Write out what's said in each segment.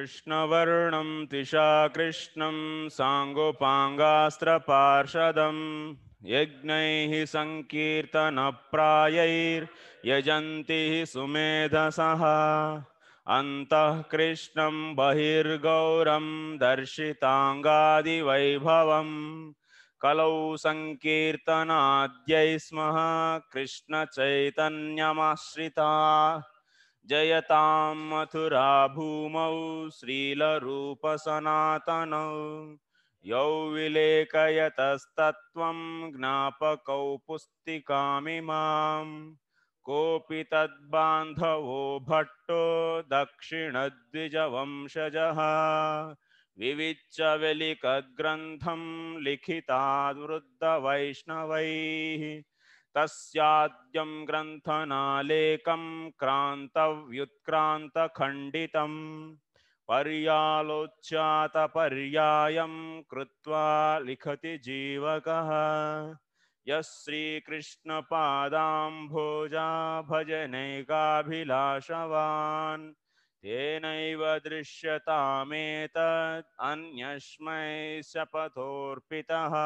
कृष्णवर्णं तिशा कृष्णं साङ्गोपाङ्गास्त्रपार्षदम् यज्ञैः सङ्कीर्तनप्रायैर्यजन्ति सुमेधसः अन्तः कृष्णं बहिर्गौरं दर्शिताङ्गादिवैभवम् कलौ सङ्कीर्तनाद्यै स्मः कृष्णचैतन्यमाश्रिता जयतां मथुरा भूमौ श्रीलरूपसनातनौ यौ विलेखयतस्तत्त्वं ज्ञापकौ पुस्तिकामिमाम् कोऽपि तद्बान्धवो भट्टो दक्षिणद्विजवंशजः विविच्यवलिकद्ग्रन्थं लिखिताद्वृद्धवैष्णवैः तस्याद्यं ग्रन्थनालेकं क्रान्तव्युत्क्रान्तखण्डितं पर्यालोच्यातपर्यायं कृत्वा लिखति जीवकः यः श्रीकृष्णपादाम्भोजा भजनैकाभिलाषवान् तेनैव दृश्यतामेतत् शपथोऽर्पितः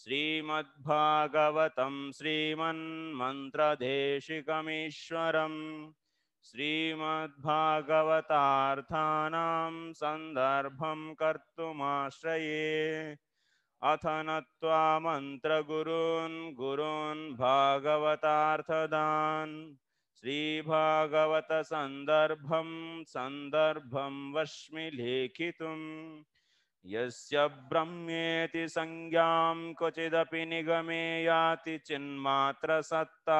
श्रीमद्भागवतं श्रीमन्मन्त्रदेशिकमीश्वरम् श्रीमद्भागवतार्थानां सन्दर्भं कर्तुमाश्रये अथ न त्वा मन्त्रगुरून् गुरून् भागवतार्थदान् श्रीभागवतसन्दर्भं सन्दर्भं वश्मि लेखितुम् यस्य संज्ञा संज्ञां क्वचिदपि निगमे याति चिन्मात्रसत्ता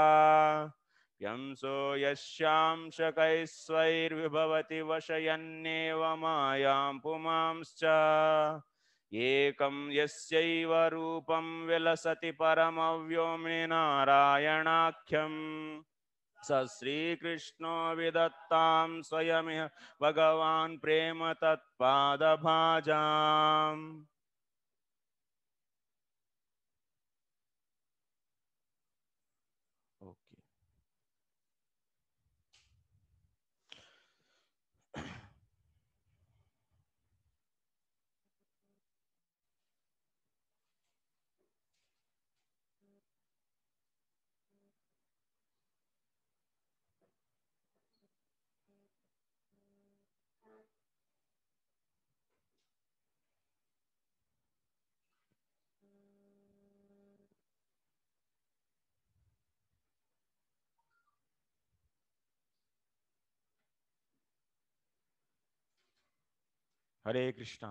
यं सो यस्यां शकैस्वैर्विभवति वशयन्नेव मायां पुमांश्च एकं यस्यैव रूपं स श्रीकृष्णो विदत्तां स्वयमिह भगवान् प्रेम तत्पादभाजाम् Hare Krishna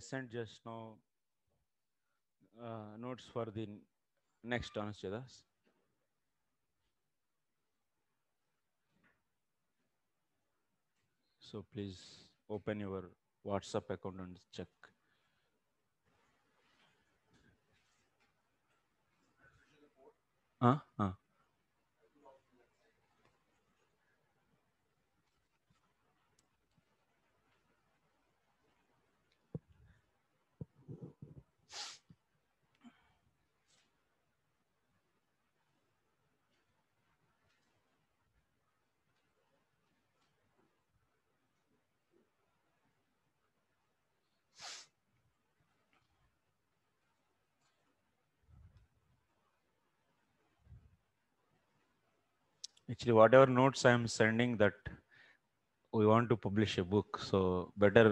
sent just now uh, notes for the next Anushyadas. So please open your WhatsApp account and check. Huh? Huh? actually whatever notes i'm sending that we want to publish a book so better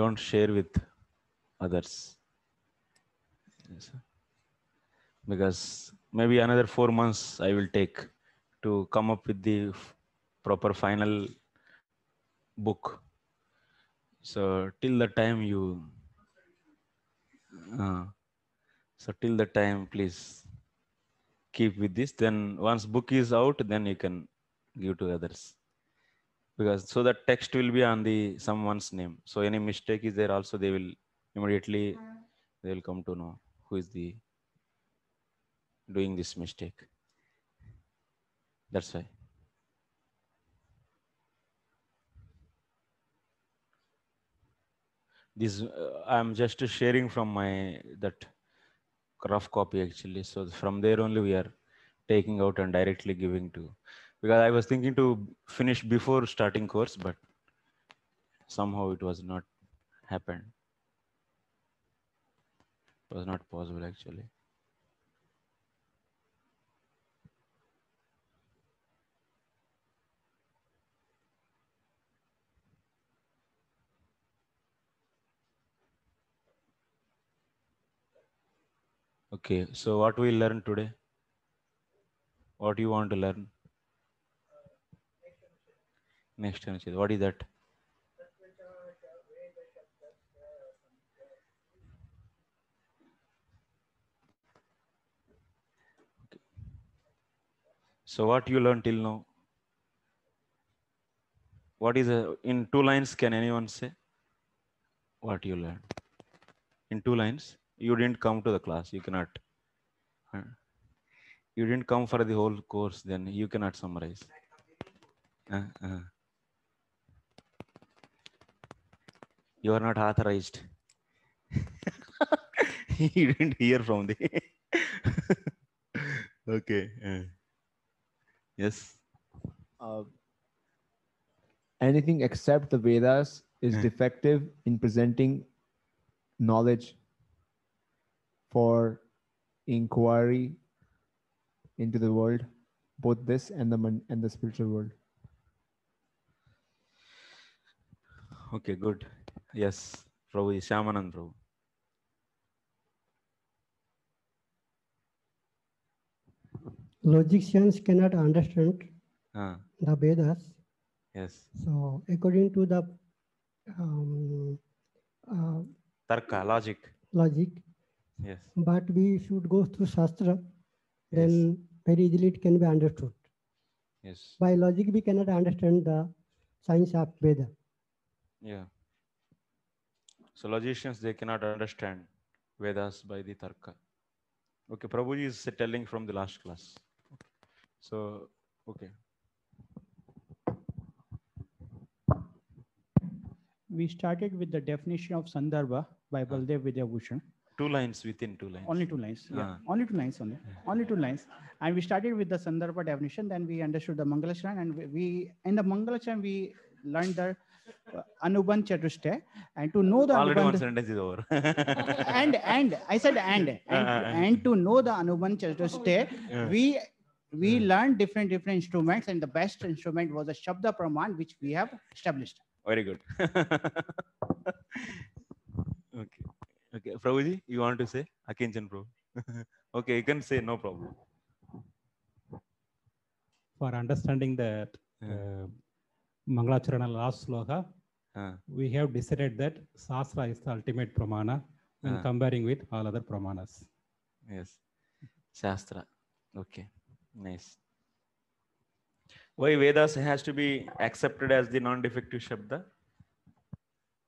don't share with others yes, because maybe another 4 months i will take to come up with the proper final book so till the time you uh, so till the time please keep with this then once book is out then you can give to others because so the text will be on the someone's name so any mistake is there also they will immediately hmm. they will come to know who is the doing this mistake that's why this uh, i'm just sharing from my that rough copy actually. So from there only we are taking out and directly giving to, because I was thinking to finish before starting course, but somehow it was not happened. It was not possible actually. Okay, so what we learn today? What do you want to learn? Next Anushid, what is that? Okay. So what you learned till now? What is a, in two lines? Can anyone say what you learned in two lines? you didn't come to the class you cannot you didn't come for the whole course then you cannot summarize uh, uh. you are not authorized you didn't hear from the okay uh. yes uh, anything except the vedas is uh. defective in presenting knowledge for inquiry into the world, both this and the and the spiritual world. Okay, good. Yes, Prabhu is Shamanand Prabhu. Logicians cannot understand uh, the Vedas. Yes. So according to the um, uh, Tarka, logic. Logic. Yes. But we should go through Shastra, then yes. very easily it can be understood. Yes. By logic, we cannot understand the science of Veda. Yeah. So logicians, they cannot understand Vedas by the Tarka. Okay, Prabhuji is telling from the last class. So, okay. We started with the definition of Sandarbha by ah. Baldev Vidyabhushan two lines within two lines only two lines yeah ah. only two lines only only two lines and we started with the sandarbha definition then we understood the Mangalacharan, and we in the Mangalacharan we learned the uh, Anuban Chatushtay and to know the already one sentence is over. and and I said and and, uh, and to know the Anuban Chatushtay, we we hmm. learned different different instruments and the best instrument was the Shabda Praman which we have established. Very good. Prabhuji, you want to say? Akinjan Pro? okay, you can say no problem. For understanding that uh, Mangalacharana last sloka, uh, we have decided that Sastra is the ultimate pramana when uh, comparing with all other pramanas. Yes, Shastra. Okay, nice. Why Vedas has to be accepted as the non-defective Shabda?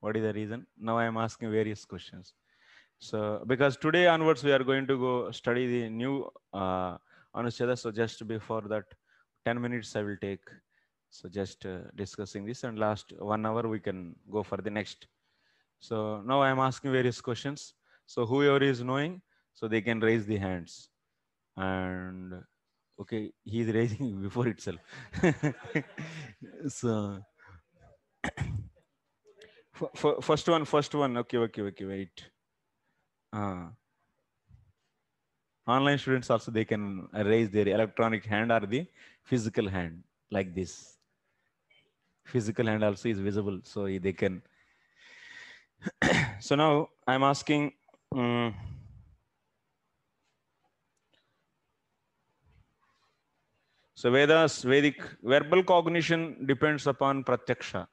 What is the reason? Now I am asking various questions. So because today onwards we are going to go study the new uh, Anushada. So just before that, 10 minutes I will take. So just uh, discussing this and last one hour we can go for the next. So now I am asking various questions. So whoever is knowing, so they can raise the hands. And okay, he is raising before itself. so first one, first one. Okay, okay, okay, wait. Uh, online students also, they can raise their electronic hand or the physical hand like this. Physical hand also is visible. So they can. so now I'm asking, um, So Vedas, Vedic, verbal cognition depends upon pratyaksha.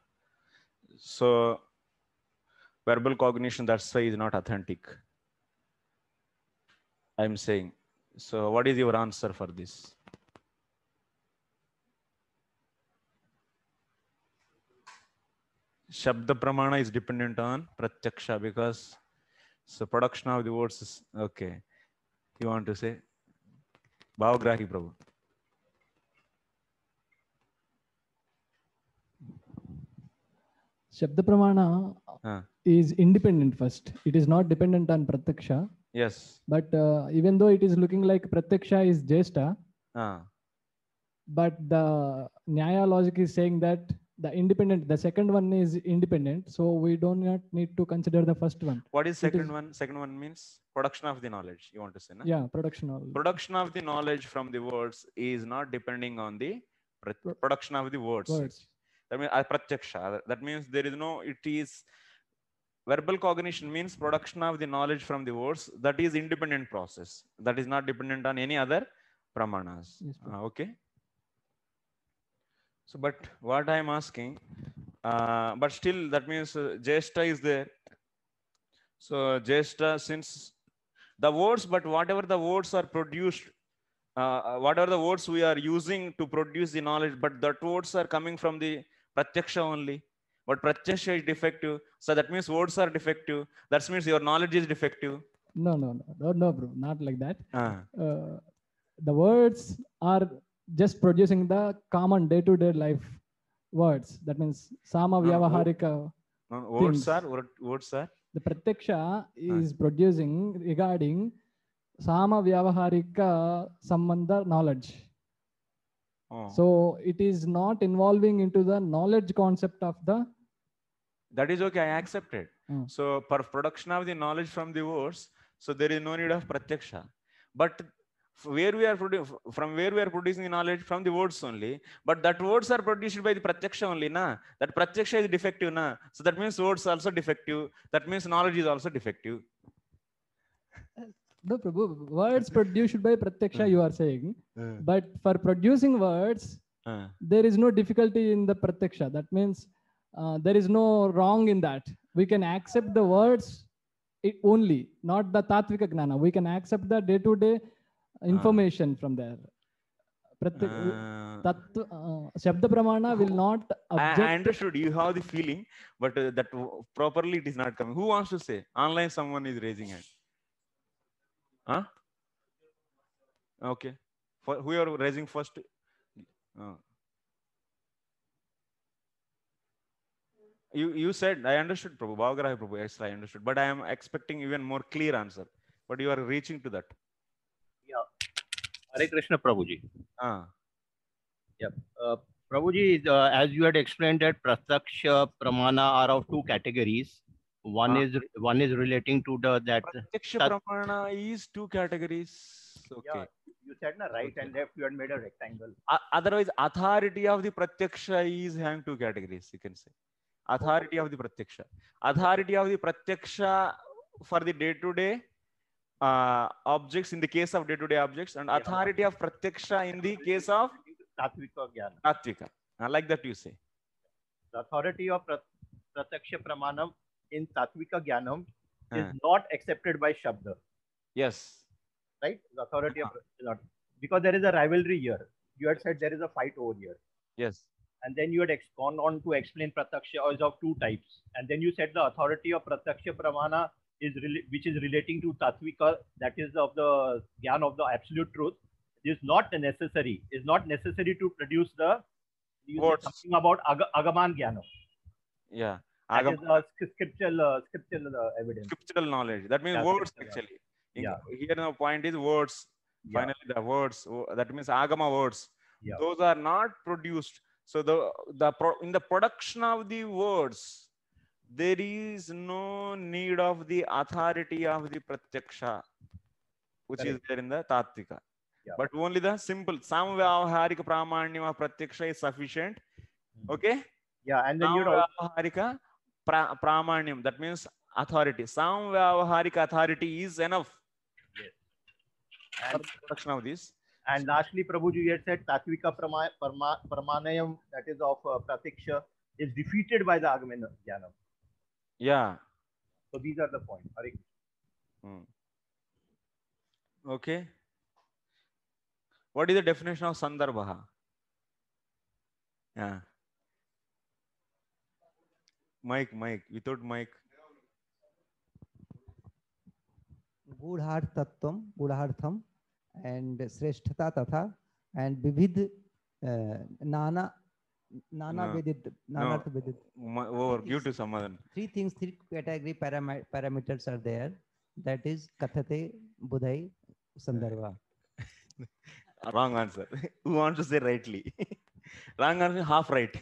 So verbal cognition, that's why is not authentic. I'm saying. So what is your answer for this? Shabda Pramana is dependent on Pratyaksha because so production of the words is okay. You want to say Bhavgrahi Prabhu. Shabda Pramana uh. is independent first. It is not dependent on Pratyaksha. Yes. But uh, even though it is looking like Pratyaksha is Jesta, ah. but the Nyaya logic is saying that the independent, the second one is independent, so we do not need to consider the first one. What is second is, one? Second one means production of the knowledge, you want to say, na? Yeah, production of. Production of the knowledge from the words is not depending on the production of the words. words. That means uh, pratyaksha. That means there is no, it is verbal cognition means production of the knowledge from the words. That is independent process. That is not dependent on any other pramanas. Yes, uh, okay. So, but what I am asking, uh, but still that means uh, Jesta is there. So Jesta, since the words, but whatever the words are produced, uh, uh, whatever the words we are using to produce the knowledge, but that words are coming from the pratyaksha only but pratyasha is defective. So that means words are defective. That means your knowledge is defective. No, no, no, no, no bro, not like that. Ah. Uh, the words are just producing the common day-to-day life words. That means sama vyavaharika. No, no, words are words are. The pratyaksha ah. is producing regarding sama vyavaharika sambandha knowledge. Oh. So it is not involving into the knowledge concept of the that is okay i accept it mm. so for production of the knowledge from the words so there is no need of pratyaksha but where we are from where we are producing the knowledge from the words only but that words are produced by the pratyaksha only na that pratyaksha is defective na so that means words also defective that means knowledge is also defective no prabhu words produced by pratyaksha hmm. you are saying hmm. but for producing words hmm. there is no difficulty in the pratyaksha that means uh, there is no wrong in that. We can accept the words only, not the Tattvika Gnana. We can accept the day to day information uh. from there. Pratik, uh, tattva, uh, Shabda Pramana will not. Object. I, I understood. You have the feeling, but uh, that properly it is not coming. Who wants to say? Online, someone is raising hand. Huh? Okay. For whoever raising first. Uh, you you said I understood Prabhu, I Prabhu, yes, I understood, but I am expecting even more clear answer. But you are reaching to that. Yeah. Hare Krishna Prabhuji. Ah. Yeah. Uh, Prabhuji, uh, as you had explained that Pratyaksha, Pramana are of two categories. One ah. is one is relating to the that Pratyaksha Pramana is two categories. Okay. Yeah you said na right okay. and left you had made a rectangle uh, otherwise authority of the pratyaksha is having two categories you can say authority of the pratyaksha authority of the pratyaksha for the day to day uh, objects in the case of day to day objects and authority of pratyaksha in the case of tatvika jnana tatvika i like that you say the authority of pratyaksha pramanam in tatvika jnanam is not accepted by shabda yes right the authority of uh-huh. not. because there is a rivalry here you had said there is a fight over here yes and then you had ex- gone on to explain pratyaksha is of two types. And then you said the authority of pratyaksha pramana is re- which is relating to tatvika, that is of the gyan of the absolute truth, is not necessary. Is not necessary to produce the something about ag- agaman gyana. Yeah. Agam- that is, uh, scriptural, uh, scriptural uh, evidence. Scriptural knowledge. That means yeah, words actually. In, yeah. Here the point is words. Yeah. Finally, the words. That means agama words. Yeah. Those are not produced so the, the pro, in the production of the words, there is no need of the authority of the pratyaksha, which is there in the tattika. Yeah. But only the simple samvyavaharika pramanyam of pratyaksha is sufficient. Hmm. Okay. Yeah, and then you know. Samvyavaharika pra, pramanyam. That means authority. Samvyavaharika authority is enough. Yes. And production of this. And lastly, prabhu ji had said Tatvika Prama, Prama, Pramanayam, that is of uh, Pratiksha, is defeated by the Agmena Jnanam. Yeah. So these are the points. Hmm. Okay. What is the definition of Sandarbha? Yeah. Mike, Mike, without Mike. गूढ़ार्थत्वम गूढ़ार्थम and श्रेष्ठता तथा and विविध नाना नाना वेदित नानार्थ वेदित over due to samadhan three things three category parameters are there that is kathate budhai sandarbha wrong answer who wants to say rightly wrong answer half right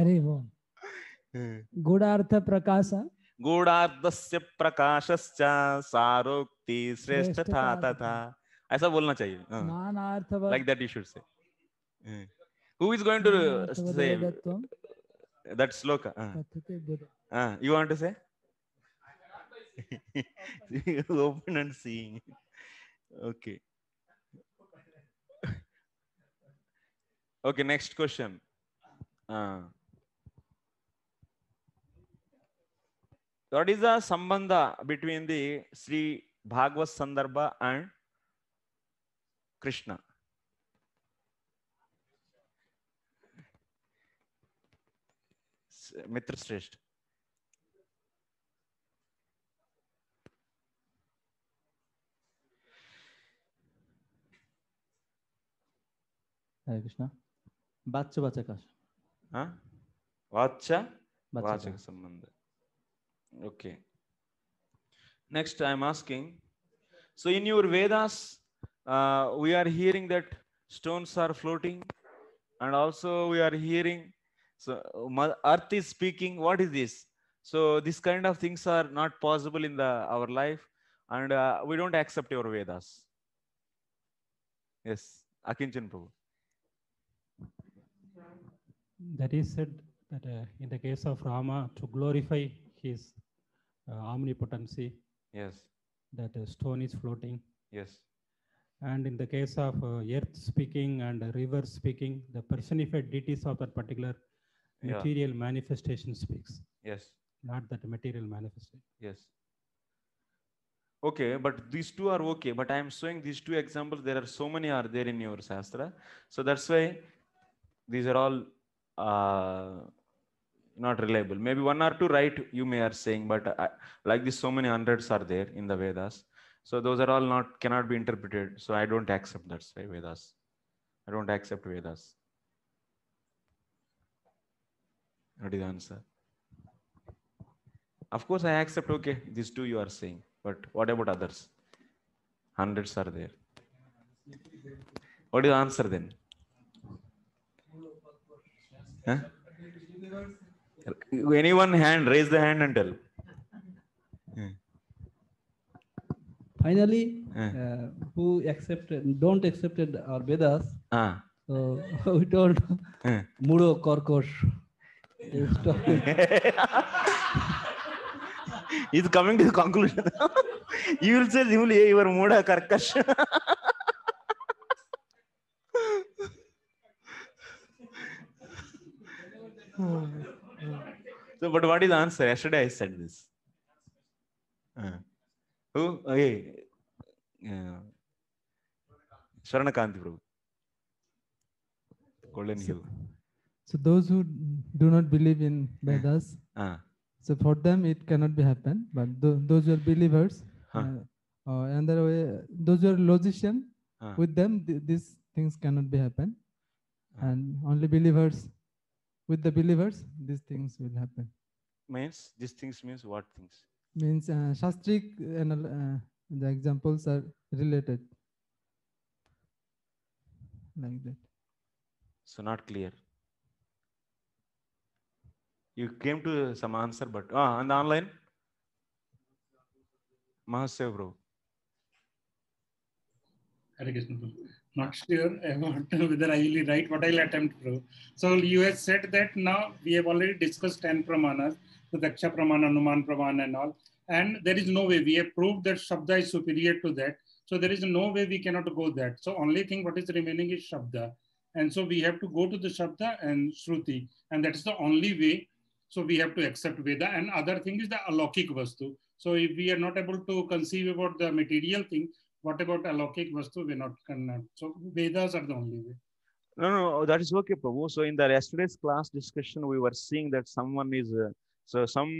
अरे वो गुणार्थ प्रकाश गूढ़ार्धस्य प्रकाशश्च सारोक्ति श्रेष्ठ था तथा ऐसा बोलना चाहिए like that you should say who is going to say that shloka you want to say open and seeing okay okay next question uh What is the sambandha between the Sri bhagwat Sandarbha and Krishna? Mitra Shrestha. krishna Krishna బాచ్య వాచక వాచ్య వాచక సంబంధం Okay. Next, I'm asking. So in your Vedas, uh, we are hearing that stones are floating, and also we are hearing so uh, Earth is speaking. What is this? So these kind of things are not possible in the our life, and uh, we don't accept your Vedas. Yes, Akinchan Prabhu. That is said that uh, in the case of Rama, to glorify his omnipotency. Uh, yes. That uh, stone is floating. Yes. And in the case of uh, earth speaking and river speaking, the personified deities of that particular material yeah. manifestation speaks. Yes. Not that material manifestation. Yes okay but these two are okay but i am showing these two examples there are so many are there in your shastra so that's why these are all uh, not reliable. Maybe one or two right you may are saying, but I, uh, like this, so many hundreds are there in the Vedas. So those are all not cannot be interpreted. So I don't accept that say Vedas. I don't accept Vedas. What is the answer? Of course, I accept. Okay, these two you are saying, but what about others? Hundreds are there. What is the answer then? Huh? Anyone hand, raise the hand and tell. Finally, uh, who accepted, don't accepted our Vedas. Uh. So we told uh. Muro Korkosh. He's coming to the conclusion. you will say, you are Muda Karkash. oh. So, but what is the answer? Yesterday I said this. Uh, who? hey. Uh, Sharanakanti Prabhu. Golden so, Hill. So those who do not believe in Vedas, uh, uh. so for them it cannot be happen. But th- those who are believers, huh. uh, uh, and way, those who are logician, uh. with them th- these things cannot be happen. Uh. And only believers with the believers, these things will happen. Means these things means what things? Means uh, shastric and uh, the examples are related like that. So not clear. You came to some answer, but ah, and online. Mahasev bro. Hare Krishna not sure whether I will write what I'll attempt to. So you have said that now we have already discussed 10 pramanas, the Daksha pramana, Numan pramana and all. And there is no way we have proved that Shabda is superior to that. So there is no way we cannot go that. So only thing what is remaining is Shabda. And so we have to go to the Shabda and Shruti. And that is the only way. So we have to accept Veda. And other thing is the Alaukik Vastu. So if we are not able to conceive about the material thing, what about alaukik vastu? We're not cannot. So Vedas are the only way. No, no, oh, that is okay, Prabhu. So in the yesterday's class discussion, we were seeing that someone is uh, so some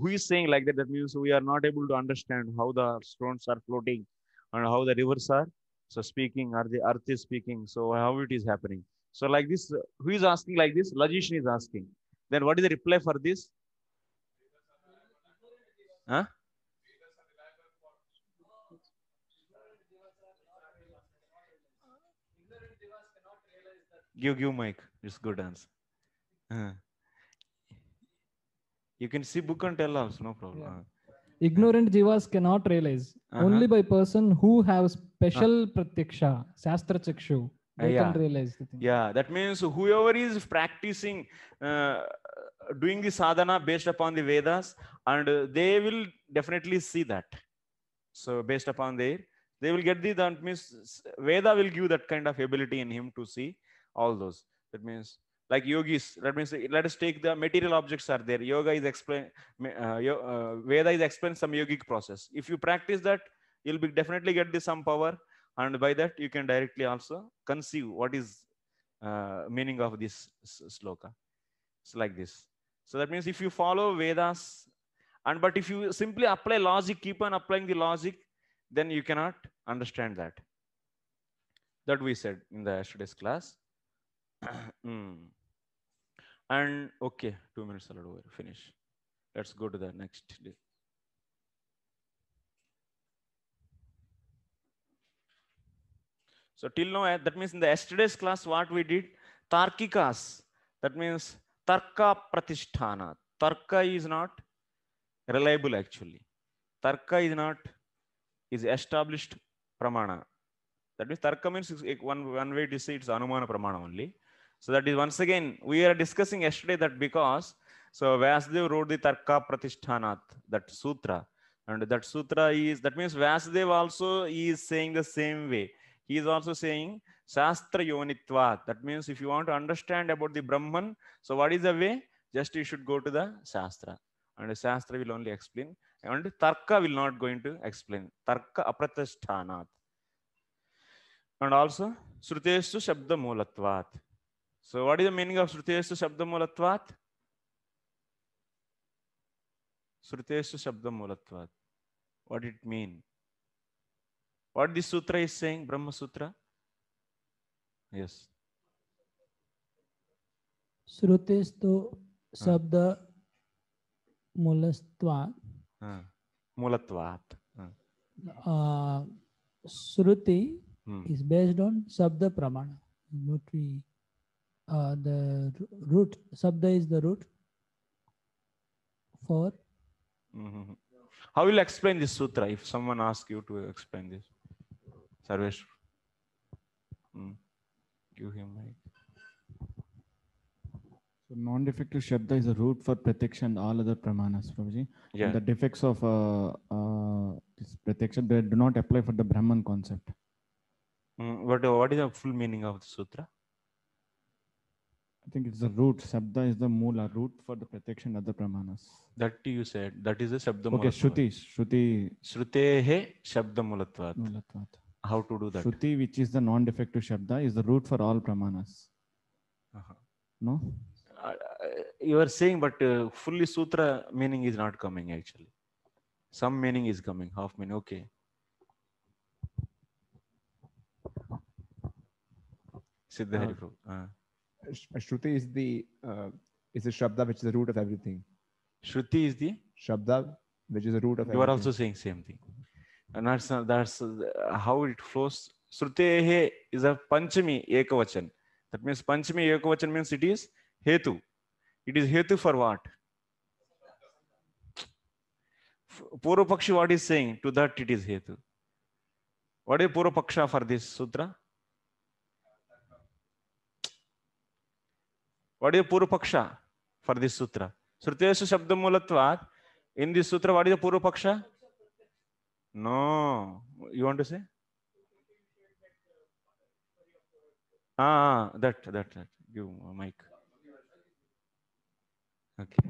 who is saying like that. That means we are not able to understand how the stones are floating and how the rivers are so speaking are the earth is speaking. So how it is happening. So like this, uh, who is asking like this? Logician is asking. Then what is the reply for this? Huh? Give give mic. It's good answer. Uh, you can see book and tell us. No problem. Yeah. Ignorant jivas cannot realize. Uh-huh. Only by person who have special uh-huh. sastra chakshu, they yeah. can realize the thing. Yeah, that means whoever is practicing, uh, doing the sadhana based upon the Vedas, and they will definitely see that. So based upon their, they will get the that means Veda will give that kind of ability in him to see all those. That means like yogis, Let me say. let us take the material objects are there. Yoga is explain, uh, uh, Veda is explain some yogic process. If you practice that, you'll be definitely get this some power. And by that, you can directly also conceive what is uh, meaning of this sloka. It's like this. So that means if you follow Vedas, and but if you simply apply logic, keep on applying the logic, then you cannot understand that. That we said in the yesterday's class. Hmm. And okay, two minutes are over, finish. Let's go to the next day. So till now, eh, that means in the yesterday's class, what we did, tarkikas, that means tarka pratisthana. Tarka is not reliable actually. Tarka is not, is established pramana. That means tarka means one, one way to say it's anumana pramana only. So that is once again, we are discussing yesterday that because, so Vasudeva wrote the Tarka pratishthanat that sutra. And that sutra is, that means Vasudeva also he is saying the same way. He is also saying Shastra Yonitvat. That means if you want to understand about the Brahman, so what is the way? Just you should go to the Shastra. And Shastra will only explain. And Tarka will not going to explain. Tarka Apratishthanath. And also, Srutesu Shabda Mulatvat. So what is the meaning of shabda mulatvat Shabdamulatvat? shabda mulatvat What did it mean? What this sutra is saying, Brahma Sutra? Yes. Srutestu Shabda Mulatvat. Mulatvat. Uh, Shruti hmm. is based on Shabda Pramana, what we Uh, the root sabda is the root for mm -hmm. how will you explain this sutra if someone asks you to explain this sarvesh mm. give him mic so non-defective shabda is a root for protection and all other pramanas, Prabhuji. Yeah. the defects of uh, uh, this protection, they do not apply for the Brahman concept. Mm, what, uh, what is the full meaning of the sutra? I think it's the root. Sabda is the moola root for the protection of the pramanas. That you said. That is the sabda Okay, Shruti. Shruti. Shrutehe shabda mulatvat. Mulatvat. How to do that? Shruti, which is the non-defective shabda, is the root for all pramanas. Uh-huh. No? Uh, you are saying, but uh, fully sutra meaning is not coming actually. Some meaning is coming, half meaning. Okay. Siddha uh, Prabhu. Uh. Shruti is the uh, is the shabda which is the root of everything. Shruti is the shabda which is the root of. You everything. are also saying same thing, and that's that's how it flows. Shrutehe is a panchami ekavachan. That means panchami ekavachan means it is hetu. It is hetu for what? Purva Pakshi, what is saying to that it is hetu? What is Purva Paksha for this sutra? what is the purva paksha for this sutra shrutesu shabda Mulatva, in this sutra what is the purva paksha no you want to say ah that that that give a mic okay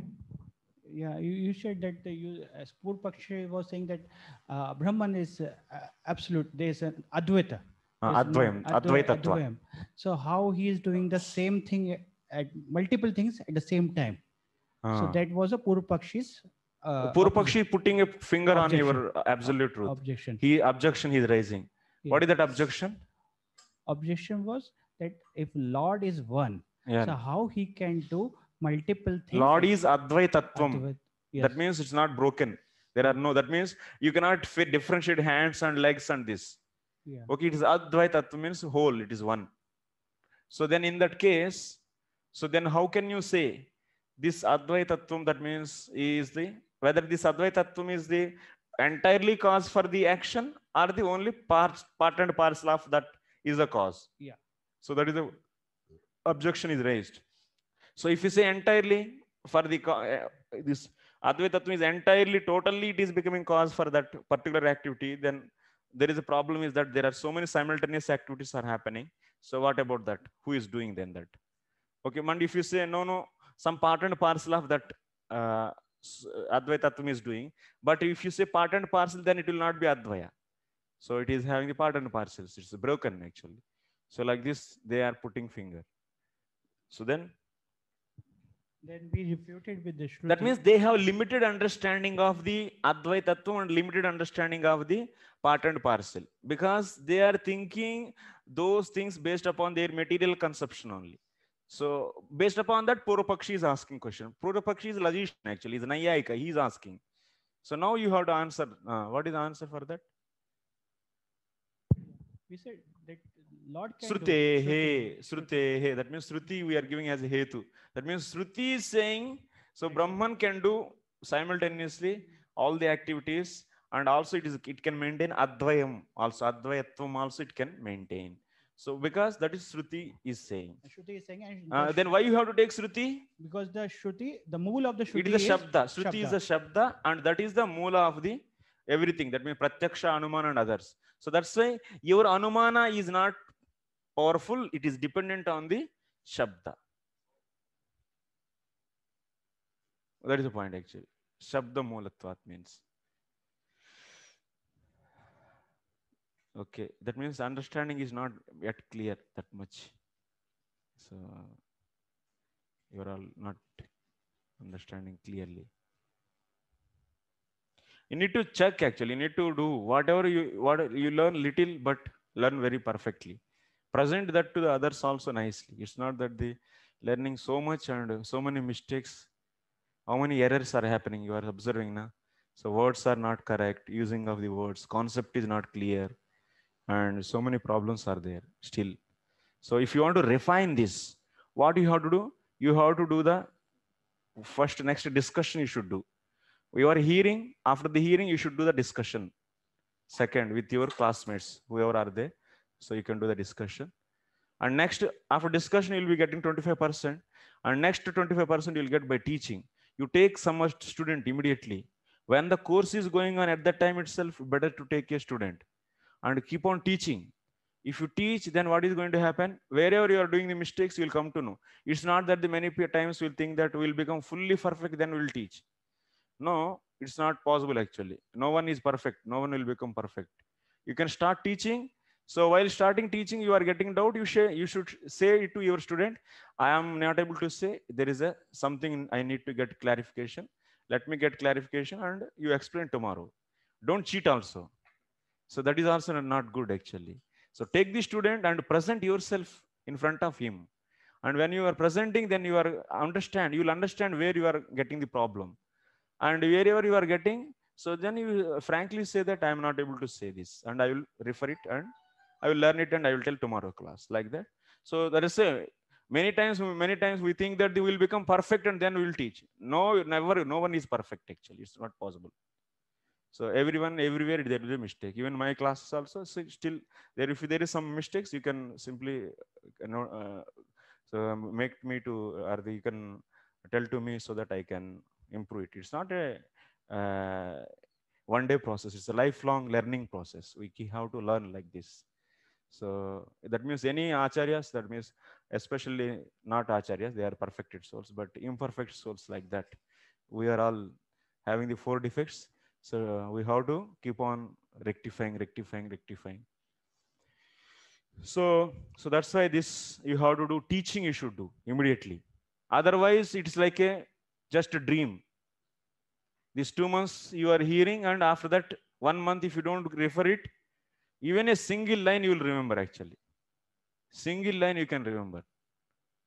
yeah you, you said that the you as poor pakshi was saying that uh, brahman is uh, absolute there is an advaita uh, Advaita. Advaita. so how he is doing the same thing at multiple things at the same time. Ah. So that was a Purupakshi's. Uh, Purupakshi putting a finger objection. on your absolute truth. Objection. He objection he's raising. Yes. What is that objection? Objection was that if Lord is one, yeah. so how he can do multiple things? Lord is Advaitattvam. Advait, yes. That means it's not broken. There are no. That means you cannot fit, differentiate hands and legs and this. Yeah. Okay, it is Advaitattvam means whole. It is one. So then in that case, so then how can you say this Advaitattvam that means is the, whether this Advaitattvam is the entirely cause for the action or the only part, part and parcel of that is the cause. Yeah. So that is the objection is raised. So if you say entirely for the, uh, this Advaitattvam is entirely, totally it is becoming cause for that particular activity, then there is a problem is that there are so many simultaneous activities are happening. So what about that? Who is doing then that? Okay, and if you say, no, no, some part and parcel of that uh, Advaita is doing. But if you say part and parcel, then it will not be Advaya. So it is having the part and parcels. It's broken actually. So like this, they are putting finger. So then. Then be refuted with the Shruti. That means they have limited understanding of the Advaita and limited understanding of the part and parcel because they are thinking those things based upon their material conception only. So based upon that, Purupakshi is asking question. Purupakshi is logician actually, is Nayayika, he's asking. So now you have to answer. Uh, what is the answer for that? We said that Lord can he, hey, Sruti, he. That means Sruti we are giving as a hetu. That means Sruti is saying, so Brahman can do simultaneously all the activities and also it is it can maintain advayam also advayatvam also it can maintain so because that is Shruti is saying. Shruti is saying. uh, then why you have to take Shruti? Because the Shruti, the mool of the Shruti. It is a Shabda. Shruti is a Shabda and that is the moola of the everything. That means Pratyaksha, Anumana and others. So that's why your Anumana is not powerful. It is dependent on the Shabda. That is the point actually. Shabda Moolatvat means. Okay, that means understanding is not yet clear that much. So you are all not understanding clearly. You need to check actually. You need to do whatever you what you learn little, but learn very perfectly. Present that to the others also nicely. It's not that the learning so much and so many mistakes. How many errors are happening? You are observing now. So words are not correct, using of the words, concept is not clear and so many problems are there still. So if you want to refine this, what you have to do? You have to do the first next discussion you should do. You are hearing, after the hearing, you should do the discussion. Second, with your classmates, whoever are they. So you can do the discussion. And next, after discussion, you'll be getting 25%. And next 25% you'll get by teaching. You take some student immediately. When the course is going on at that time itself, better to take a student and keep on teaching. If you teach, then what is going to happen? Wherever you are doing the mistakes, you'll come to know. It's not that the many times we'll think that we'll become fully perfect, then we'll teach. No, it's not possible actually. No one is perfect. No one will become perfect. You can start teaching. So while starting teaching, you are getting doubt. You, you should say to your student, I am not able to say. There is a something I need to get clarification. Let me get clarification and you explain tomorrow. Don't cheat also so that is also not good actually. So take the student and present yourself in front of him. And when you are presenting, then you are understand, you will understand where you are getting the problem. And wherever you are getting, so then you frankly say that I am not able to say this and I will refer it and I will learn it and I will tell tomorrow class like that. So that is a many times many times we think that we will become perfect and then we will teach. No, never. No one is perfect actually. It's not possible. So everyone, everywhere, there will be mistake. Even my classes also, so still there. If there is some mistakes, you can simply, you uh, know, uh, so make me to, or you can tell to me so that I can improve it. It's not a uh, one-day process. It's a lifelong learning process. We have to learn like this. So that means any acharyas, that means especially not acharyas, they are perfected souls, but imperfect souls like that. We are all having the four defects. So uh, we have to keep on rectifying, rectifying, rectifying. So, so that's why this you have to do teaching you should do immediately. Otherwise, it's like a just a dream. These two months you are hearing, and after that, one month, if you don't refer it, even a single line you will remember actually. Single line you can remember.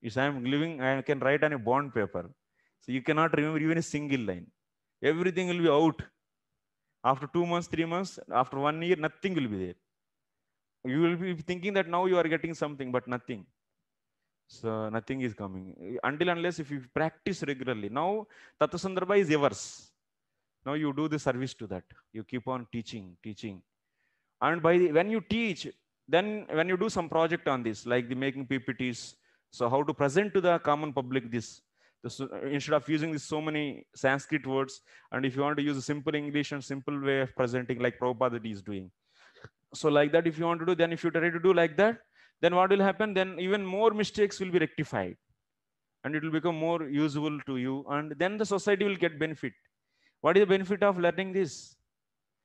If I am living, I can write on a bond paper. So you cannot remember even a single line. Everything will be out after two months three months after one year nothing will be there you will be thinking that now you are getting something but nothing so nothing is coming until unless if you practice regularly now tattva is yours now you do the service to that you keep on teaching teaching and by the, when you teach then when you do some project on this like the making ppts so how to present to the common public this this, uh, instead of using so many Sanskrit words, and if you want to use a simple English and simple way of presenting like Prabhupada is doing. So like that, if you want to do, then if you try to do like that, then what will happen? Then even more mistakes will be rectified and it will become more usable to you. And then the society will get benefit. What is the benefit of learning this?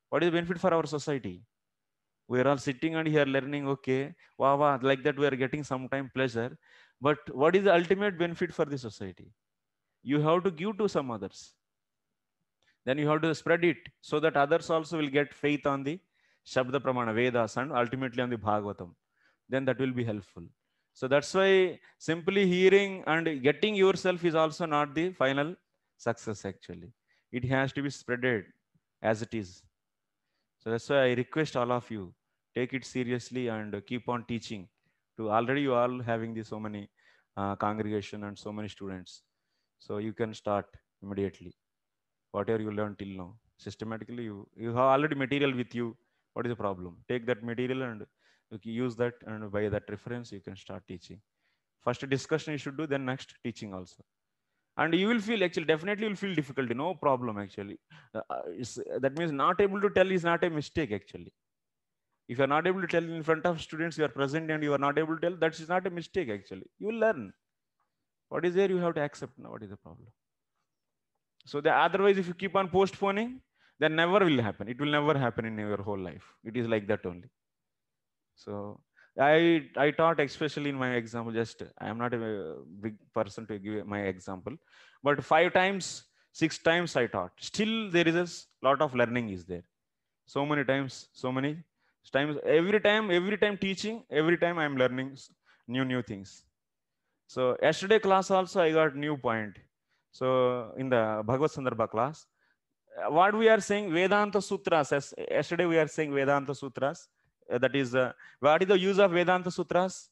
What is the benefit for our society? We are all sitting and here learning, okay, wow, wow, like that we are getting some time pleasure. But what is the ultimate benefit for the society? you have to give to some others. Then you have to spread it so that others also will get faith on the Shabda Pramana, Vedas, and ultimately on the Bhagavatam. Then that will be helpful. So that's why simply hearing and getting yourself is also not the final success, actually. It has to be spreaded as it is. So that's why I request all of you take it seriously and keep on teaching. To already you all having the so many uh, congregation and so many students. So you can start immediately. Whatever you learned till now, systematically you, you have already material with you. What is the problem? Take that material and use that and by that reference you can start teaching. First discussion you should do, then next teaching also and you will feel actually definitely will feel difficulty no problem actually uh, uh that means not able to tell is not a mistake actually if you are not able to tell in front of students you are present and you are not able to tell that is not a mistake actually you will learn what is there, you have to accept now what is the problem. So the, otherwise, if you keep on postponing, that never will happen. It will never happen in your whole life. It is like that only. So I, I taught, especially in my example, just I am not a uh, big person to give my example, but five times, six times I taught. Still, there is a lot of learning is there. So many times, so many times. Every time, every time teaching, every time I am learning new, new things. So yesterday class also I got new point. So in the Bhagavad Sandarbha class, what we are saying Vedanta Sutras. As yesterday we are saying Vedanta Sutras. Uh, that is, uh, what is the use of Vedanta Sutras?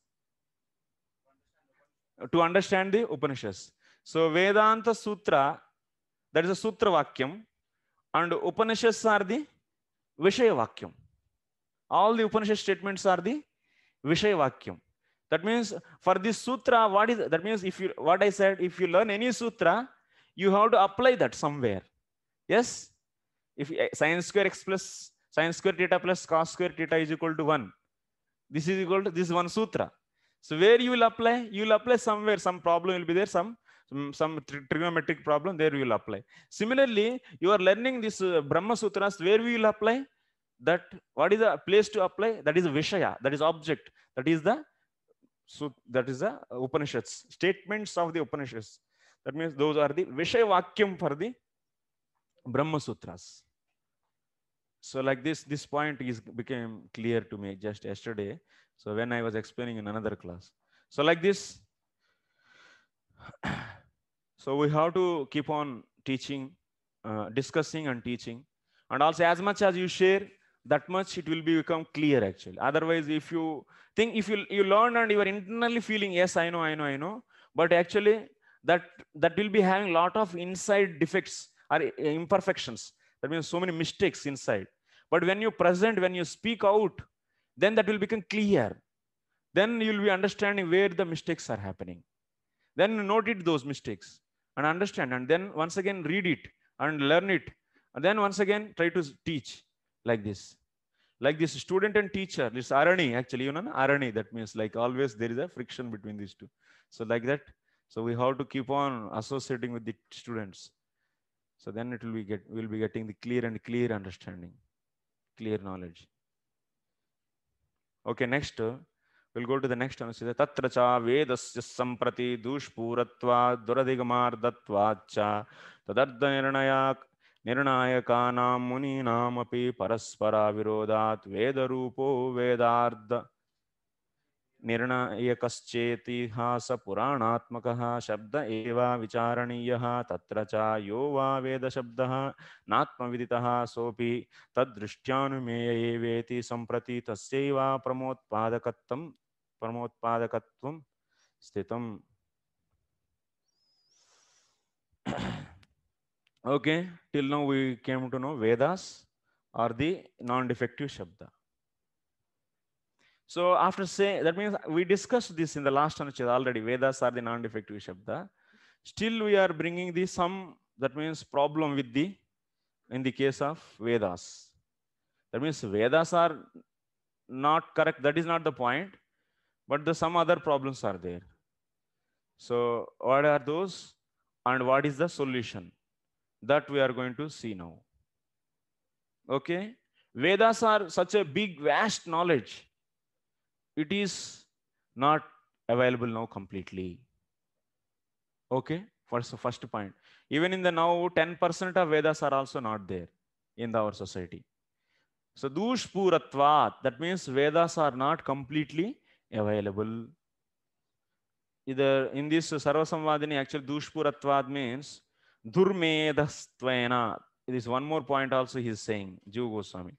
To understand the Upanishads. So Vedanta Sutra, that is a Sutra Vakyam, and Upanishads are the Vishaya Vakyam. All the Upanishad statements are the Vishaya Vakyam. That means for this sutra, what is that means if you what I said, if you learn any sutra, you have to apply that somewhere. Yes? If eh, sine square x plus sine square theta plus cos square theta is equal to 1. This is equal to this one sutra. So where you will apply, you will apply somewhere, some problem will be there, some some trigonometric problem, there you will apply. Similarly, you are learning this uh, Brahma Sutras, where we will apply that, what is the place to apply? That is Vishaya, that is object, that is the So that is the Upanishads, statements of the Upanishads. That means those are the vakyam for the Brahma Sutras. So like this, this point is became clear to me just yesterday. So when I was explaining in another class. So like this, so we have to keep on teaching, uh, discussing and teaching. And also as much as you share, that much it will become clear actually otherwise if you think if you you learn and you are internally feeling yes i know i know i know but actually that that will be having lot of inside defects or imperfections that means so many mistakes inside but when you present when you speak out then that will become clear then you'll be understanding where the mistakes are happening then note it those mistakes and understand and then once again read it and learn it and then once again try to teach like this. Like this student and teacher, this RNA actually, you know, RNA. that means like always there is a friction between these two. So like that, so we have to keep on associating with the students. So then it will be get, we'll be getting the clear and clear understanding, clear knowledge. Okay, next, we'll go to the next one. Tatra cha vedasya samprati dushpuratva duradigamardatvacha tadardanirnaya निर्णायकानां मुनीनामपि परस्पराविरोधात् वेदरूपो वेदार्ध निर्णायकश्चेतिहासपुराणात्मकः शब्द एव विचारणीय तत्र च यो वा वेदशब्दः नात्मविदितः सोऽपि तद्दृष्ट्यानुमेय एवेति सम्प्रति तस्यैव प्रमोत्पादकत्वं प्रमोत्पादकत्वं स्थितम् Okay, till now we came to know Vedas are the non-defective Shabda. So after say that means we discussed this in the last anuchad already. Vedas are the non-defective Shabda. Still we are bringing the some that means problem with the in the case of Vedas. That means Vedas are not correct. That is not the point, but the some other problems are there. So what are those and what is the solution? that we are going to see now okay vedas are such a big vast knowledge it is not available now completely okay first first point even in the now 10% of vedas are also not there in our society so dushpuratvat that means vedas are not completely available either in this sarvasamvadini actually dushpuratvat means దుర్మేధస్వేన it is one more point also he's saying Jiva Goswami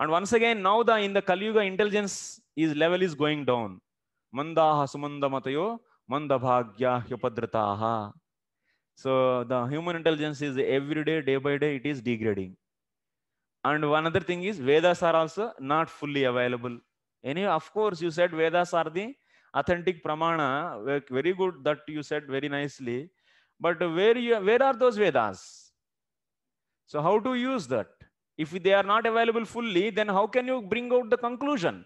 and once again now the in the Kaliyuga intelligence is level is going down మందాహ సుమంద మతయో మంద భాగ్యా హ్యుపద్రతాహ so the human intelligence is every day day by day it is degrading and one other thing is Vedas are also not fully available any of course you said Vedas are the authentic pramana very good that you said very nicely But where, you, where are those Vedas? So how to use that? If they are not available fully, then how can you bring out the conclusion?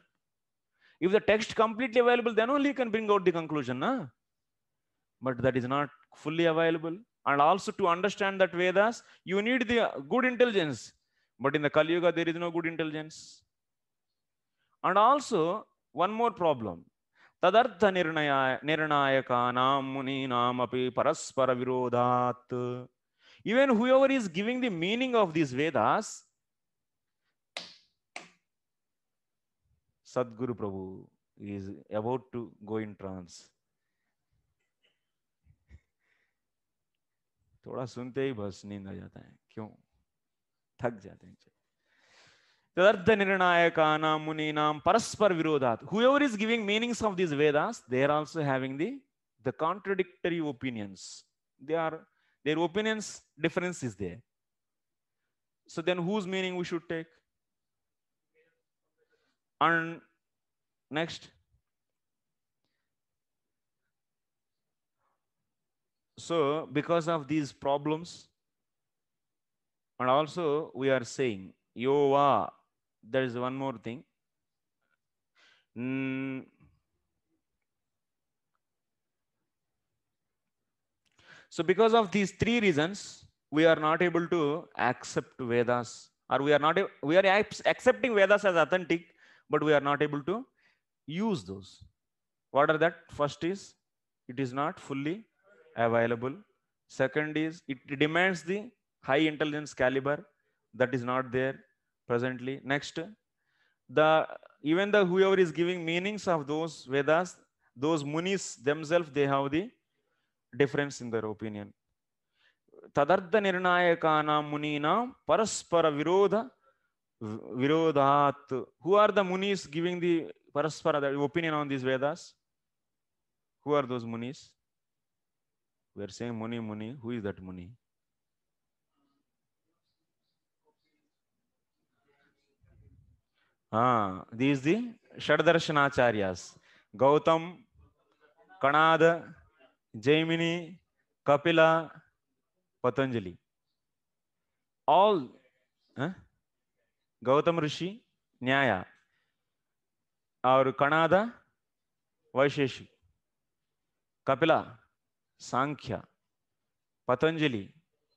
If the text completely available, then only you can bring out the conclusion. na? But that is not fully available. And also to understand that Vedas, you need the good intelligence. But in the Kali Yuga, there is no good intelligence. And also, one more problem. तदर्थ निर्णय निर्णायका मुनीम परस्पर विरोधा even however is giving the meaning of this Vedas Sadguru Prabhu is about to go in trance थोड़ा सुनते ही बस नींद आ जाता है क्यों थक जाते हैं Tadartha Nirnayakana Muninam Paraspar Virodhat. Whoever is giving meanings of these Vedas, they are also having the, the contradictory opinions. They are, their opinions difference is there. So then whose meaning we should take? And next. So because of these problems, and also we are saying, Yova there is one more thing. Mm. So because of these three reasons, we are not able to accept Vedas or we are not, we are accepting Vedas as authentic, but we are not able to use those. What are that? First is, it is not fully available. Second is, it demands the high intelligence caliber that is not there presently. Next, the even the whoever is giving meanings of those Vedas, those munis themselves, they have the difference in their opinion. tadartha nirnayakana munina paraspara virodha virodhat who are the munis giving the paraspara the opinion on these vedas who are those munis we are saying muni muni who is that muni Ah, these the Shaddarshanacharyas. Gautam, Kanada, Jaimini, Kapila, Patanjali. All huh? Gautam Rishi, Nyaya. Our Kanada, Vaisheshi. Kapila, Sankhya. Patanjali,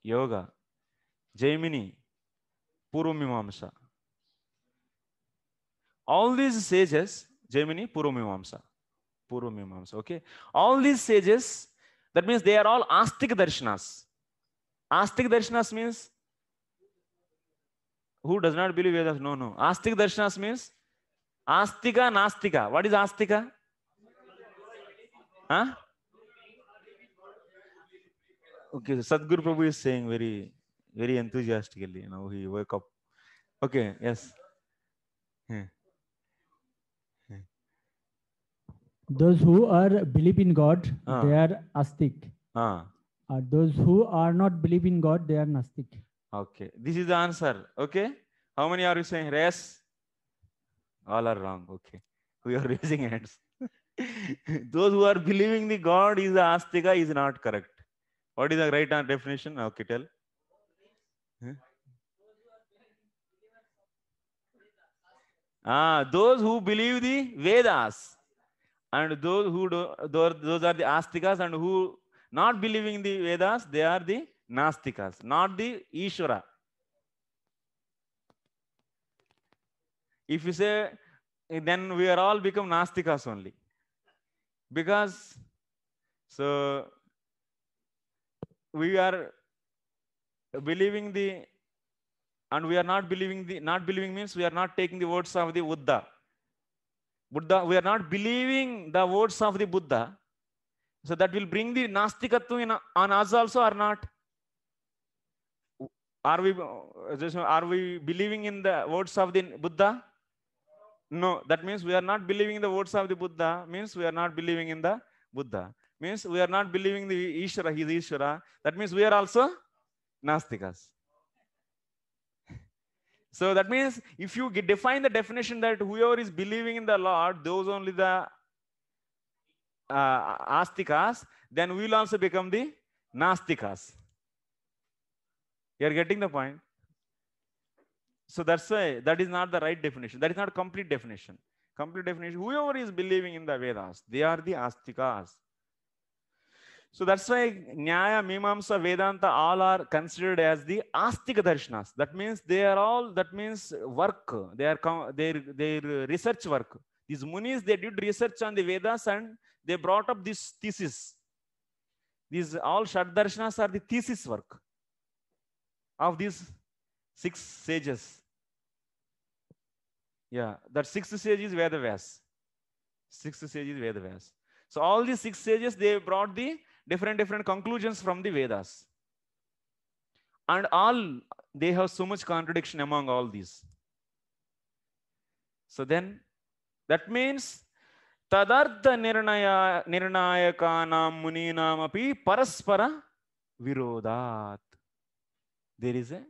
Yoga. Jaimini, Purumimamsa. all these sages, Jaimini, Purumimamsa. Purumimamsa, okay? All these sages, that means they are all Astik Darshanas. Astik Darshanas means who does not believe Vedas? No, no. Astik Darshanas means Astika, Nastika. What is Astika? ha Huh? Okay, so Sadguru Prabhu is saying very, very enthusiastically. You know he woke up. Okay, yes. Yeah. those who are believe in God, uh. they are astic. Uh. Ah. Uh, those who are not believe in God, they are nastic. Okay, this is the answer. Okay, how many are you saying? Yes, all are wrong. Okay, we are raising hands. those who are believing the God is astika is not correct. What is the right definition? Okay, tell. Huh? Ah, those who believe the Vedas. And those who do, those are the Astikas and who not believing the Vedas, they are the Nastikas, not the Ishvara. If you say, then we are all become Nastikas only. Because, so, we are believing the, and we are not believing the, not believing means we are not taking the words of the Buddha. Buddha, we are not believing the words of the Buddha. So that will bring the Nastikatva in, on us also or not? Are we, are we believing in the words of the Buddha? No, that means we are not believing in the words of the Buddha, means we are not believing in the Buddha, means we are not believing the ishvara he is ishvara That means we are also Nastikas. So that means if you define the definition that whoever is believing in the Lord, those only the uh, Astikas, then we will also become the Nastikas. You are getting the point? So that's why that is not the right definition. That is not complete definition. Complete definition. Whoever is believing in the Vedas, they are the Astikas. So that's why Nyaya, Mimamsa, Vedanta, all are considered as the Astika Darshanas. That means they are all, that means work, they are their, their research work. These Munis, they did research on the Vedas and they brought up this thesis. These all Shad darshanas are the thesis work of these six sages. Yeah, that sixth the is Six sages sage is Vedavyas. So all these six sages, they brought the different different conclusions from the vedas and all they have so much contradiction among all these so then that means tadartha nirnaya nirnayakanam muninam api paraspara virodat there is a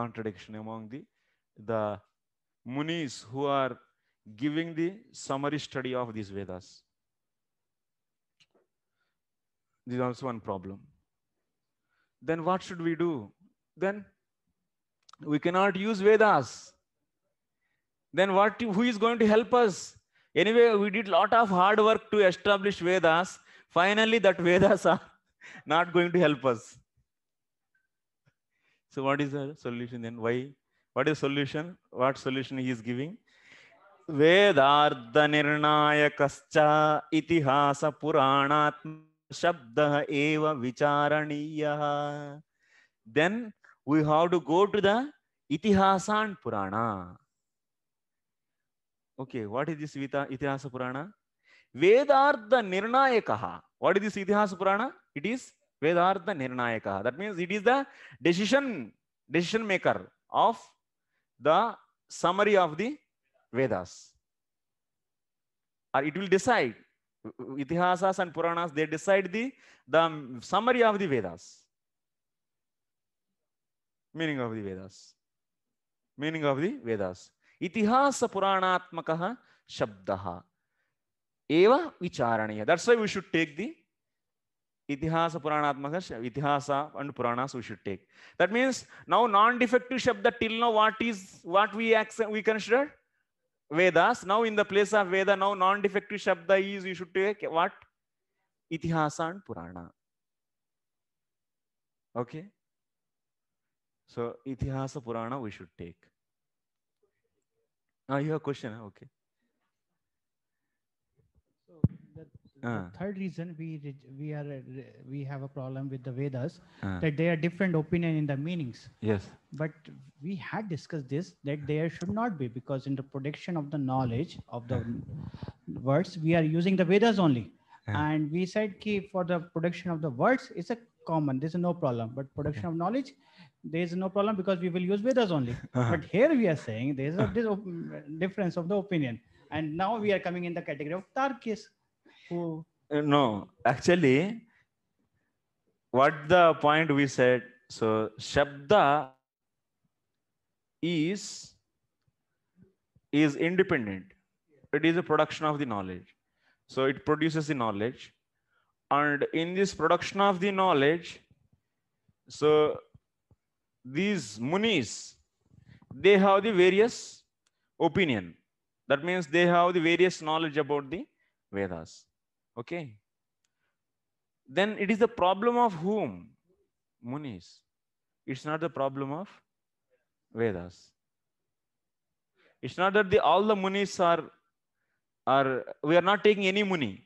contradiction among the the munis who are giving the summary study of these vedas this is also one problem. Then what should we do? Then we cannot use Vedas. Then what, who is going to help us? Anyway, we did lot of hard work to establish Vedas. Finally, that Vedas are not going to help us. So what is the solution then? Why? What is solution? What solution he is giving? itihasa purana. शब्द एव विचारणीय then we have to go to the itihasa and purana okay what is this itihasa purana वेदार्थ निर्णायक what is this itihasa Purana it is वेदार्थ निर्णायक that means it is the decision decision maker of the summary of the Vedas or it will decide Itihasas and Puranas, they decide the, the summary of the Vedas. Meaning of the Vedas. Meaning of the Vedas. Itihasa Puranatmakaha Shabdaha. Eva Vicharaniya. That's why we should take the Itihasa Puranatmaka, Itihasa and Puranas we should take. That means now non-defective Shabda till now what is, what we, accept, we consider? Vedas. Now in the place of Veda, now non-defective Shabda is, you should take what? Itihasa and Purana. Okay? So Itihasa, Purana we should take. Ah, you have a question, okay. Uh. Third reason we we are uh, we have a problem with the Vedas uh. that they are different opinion in the meanings. Yes. But we had discussed this that there should not be because in the production of the knowledge of the uh. words we are using the Vedas only, uh. and we said key for the production of the words it's a common there's no problem but production of knowledge there is no problem because we will use Vedas only. -huh. But here we are saying there is a uh. difference of the opinion, and now we are coming in the category of Tarkis. Uh, no, actually, what the point we said? So, Shabda is is independent. It is a production of the knowledge. So it produces the knowledge. And in this production of the knowledge, so these munis, they have the various opinion. That means they have the various knowledge about the Vedas. Okay. Then it is the problem of whom? Munis. It's not the problem of Vedas. It's not that the, all the munis are, are, we are not taking any muni.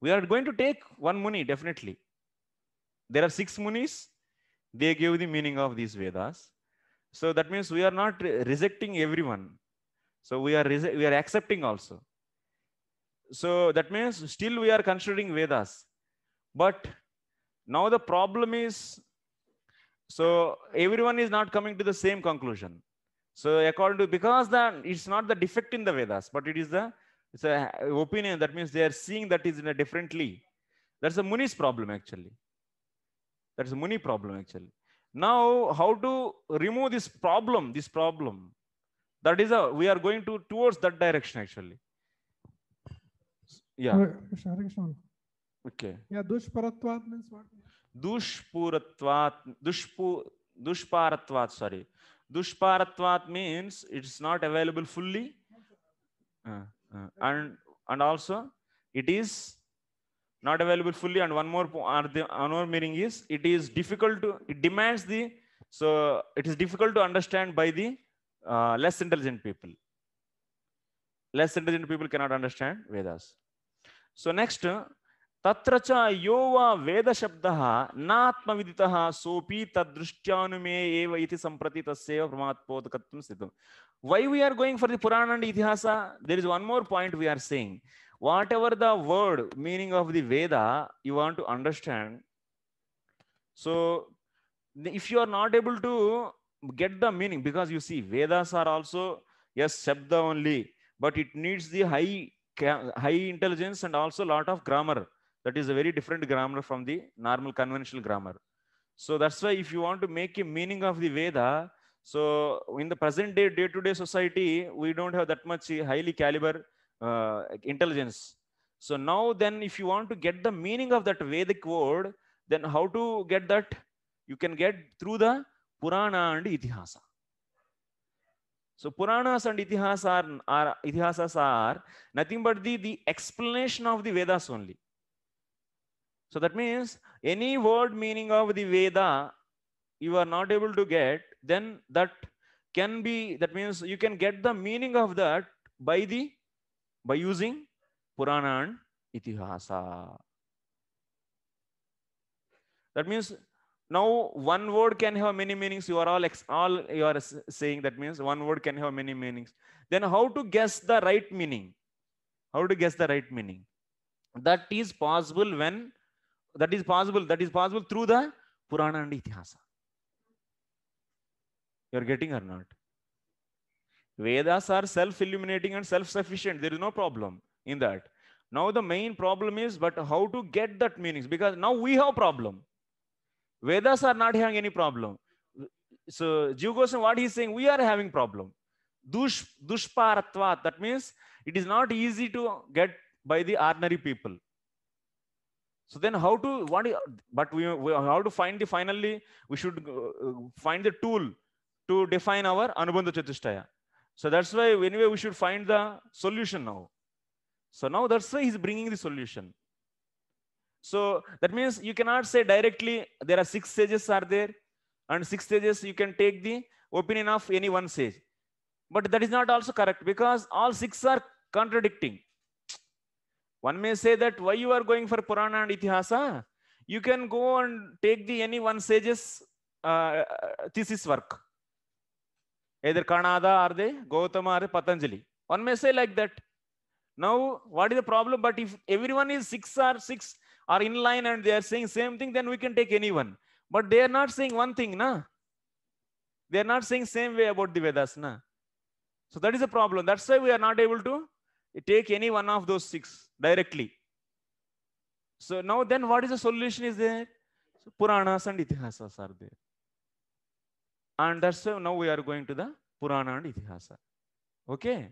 We are going to take one muni, definitely. There are six munis. They give the meaning of these Vedas. So that means we are not rejecting everyone. So we are, we are accepting also. So that means still we are considering Vedas. But now the problem is, so everyone is not coming to the same conclusion. So according to, because the, it's not the defect in the Vedas, but it is the it's a opinion. That means they are seeing that is in a differently. That's a Muni's problem actually. That's a Muni problem actually. Now how to remove this problem, this problem. That is a, we are going to towards that direction actually. Yeah. Hare Krishna. Okay. Yeah, dushparatvat means what? Dushpuratvat, dushpu, dushparatvat, sorry. Dushparatvat means it's not available fully. Uh, uh, and and also it is not available fully and one more another meaning is it is difficult to it demands the so it is difficult to understand by the uh, less intelligent people less intelligent people cannot understand vedas So next, Tatracha Yova Veda Shabdaha Natma Viditaha Sopi Tadrushtyanume Eva Iti Sampratita Seva Pramat Podkatum Siddham. Why we are going for the Puran and Itihasa? There is one more point we are saying. Whatever the word meaning of the Veda you want to understand. So if you are not able to get the meaning, because you see Vedas are also, yes, Shabda only, but it needs the high high intelligence and also lot of grammar. That is a very different grammar from the normal conventional grammar. So that's why if you want to make a meaning of the Veda, so in the present day, day-to-day -day society, we don't have that much highly caliber uh, intelligence. So now then, if you want to get the meaning of that Vedic word, then how to get that? You can get through the Purana and Itihasa. So Puranas and Itihas are, are, Itihasas are nothing but the, the explanation of the Vedas only. So that means any word meaning of the Veda you are not able to get, then that can be, that means you can get the meaning of that by the, by using Purana and Itihasa. That means now, one word can have many meanings. You are all, all you are saying that means one word can have many meanings. Then how to guess the right meaning? How to guess the right meaning? That is possible when, that is possible, that is possible through the Purana and Itihasa. You are getting or not? Vedas are self-illuminating and self-sufficient. There is no problem in that. Now the main problem is, but how to get that meanings? Because now we have problem. Vedas are not having any problem. So Jiva Goswami, what he's saying, we are having problem. Dush, dushparatvat, that means it is not easy to get by the ordinary people. So then how to, what, but we, we how to find the, finally, we should uh, find the tool to define our Anubandha Chatushtaya. So that's why anyway we should find the solution now. So now that's why he's bringing the solution. So that means you cannot say directly there are six sages are there and six sages you can take the opinion of any one sage. But that is not also correct because all six are contradicting. One may say that why you are going for Purana and Itihasa? You can go and take the any one sage's uh, uh, thesis work. Either Karnada are they, Gautama or Patanjali. One may say like that. Now, what is the problem? But if everyone is six or six, are inline and they are saying same thing, then we can take anyone. But they are not saying one thing, na? They are not saying same way about the Vedas, na? So that is a problem. That's why we are not able to take any one of those six directly. So now then what is the solution is there? So Puranas and Itihasas are there. And that's why now we are going to the Purana and Itihasa. Okay.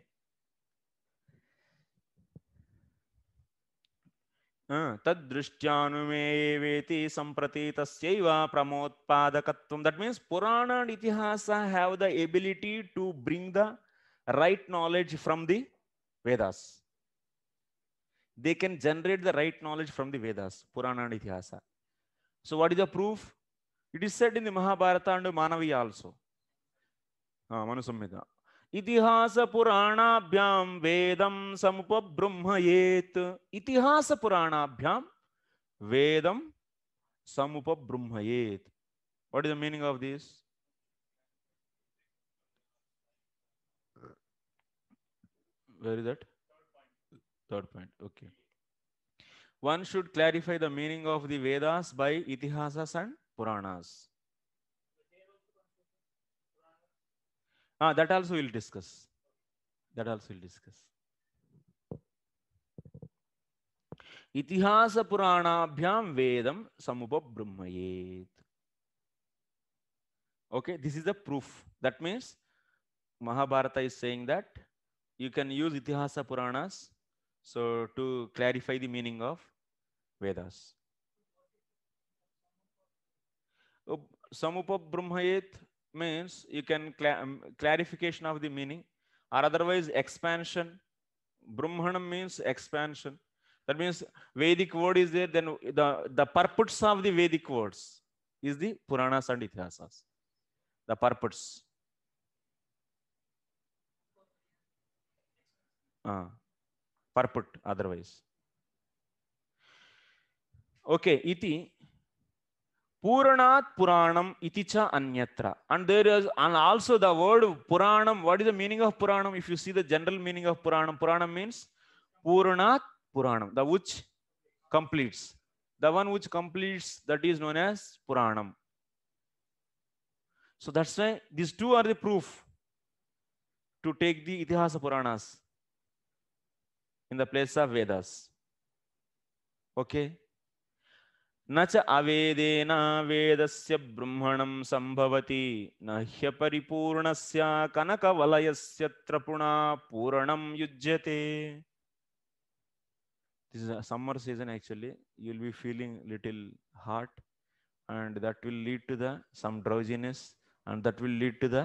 तद्दृष्ट्यानुमेवेति सम्प्रति तस्यैव प्रमोत्पादकत्वं that means purana and itihasa have the ability to bring the right knowledge from the vedas they can generate the right knowledge from the vedas purana and itihasa so what is the proof it is said in the mahabharata and manavya also ah manu samhita इतिहास पुराणाभ्याम वेदम समुपब्रह्मयेत इतिहास पुराणाभ्याम वेदम समुपब्रह्मयेत what is the meaning of this where is that third point okay one should clarify the meaning of the vedas by itihasas and puranas ah that also we'll discuss that also we'll discuss इतिहास पुराणाभ्याम वेदम समुप ब्रह्मयेत okay this is the proof that means mahabharata is saying that you can use itihasa puranas so to clarify the meaning of vedas samupa brahmayet means you can cl clarification of the meaning or otherwise expansion brahmanam means expansion that means vedic word is there then the the purports of the vedic words is the puranas and itihasas the purpose uh purport otherwise okay iti Puranat Puranam Iticha Anyatra. And there is and also the word Puranam. What is the meaning of Puranam? If you see the general meaning of Puranam, Puranam means Puranat Puranam, the which completes. The one which completes that is known as Puranam. So that's why these two are the proof to take the Itihasa Puranas in the place of Vedas. Okay. నచ అవేదేన వేదస్య బ్రహ్మణం సంభవతి నహ్యపరిపూర్ణస్య కనకవలయస్య త్రపుణా పూరణం యుజ్యతే this is a summer season actually you will be feeling little hot and that will lead to the some drowsiness and that will lead to the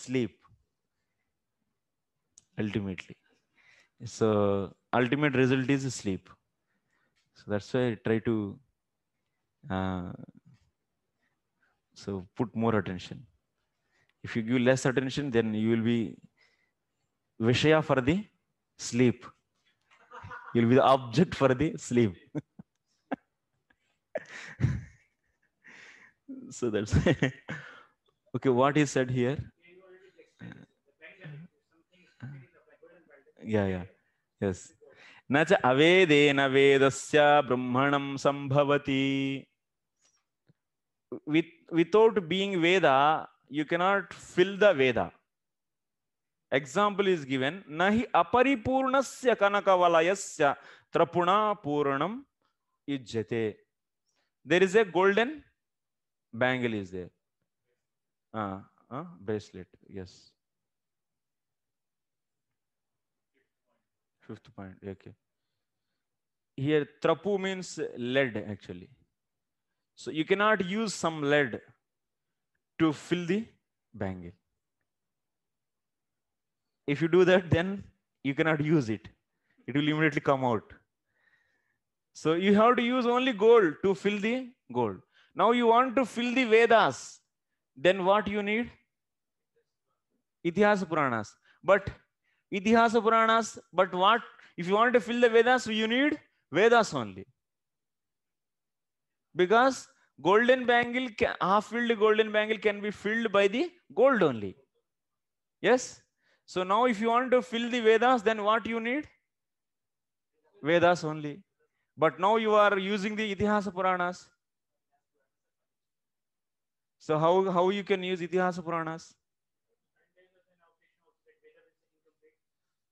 sleep ultimately so ultimate result is sleep so that's why i try to Uh, so put more attention. If you give less attention, then you will be Vishaya for the sleep. You'll be the object for the sleep. so that's okay. What is said here? Uh, yeah, yeah, yes. न na vedasya Brahmanam sambhavati with, without being Veda, you cannot fill the Veda. Example is given. Nahi aparipurnasya kanakavalayasya trapuna puranam ijjate. There is a golden bangle is there. Uh, uh, bracelet, yes. Fifth point, okay. Here, trapu means lead actually. So you cannot use some lead to fill the bangle. If you do that, then you cannot use it. It will immediately come out. So you have to use only gold to fill the gold. Now you want to fill the Vedas. Then what you need? Itihasa Puranas. But Itihasa Puranas, but what? If you want to fill the Vedas, you need Vedas only because golden bangle half filled golden bangle can be filled by the gold only yes so now if you want to fill the vedas then what you need vedas only but now you are using the itihasa puranas so how how you can use itihasa puranas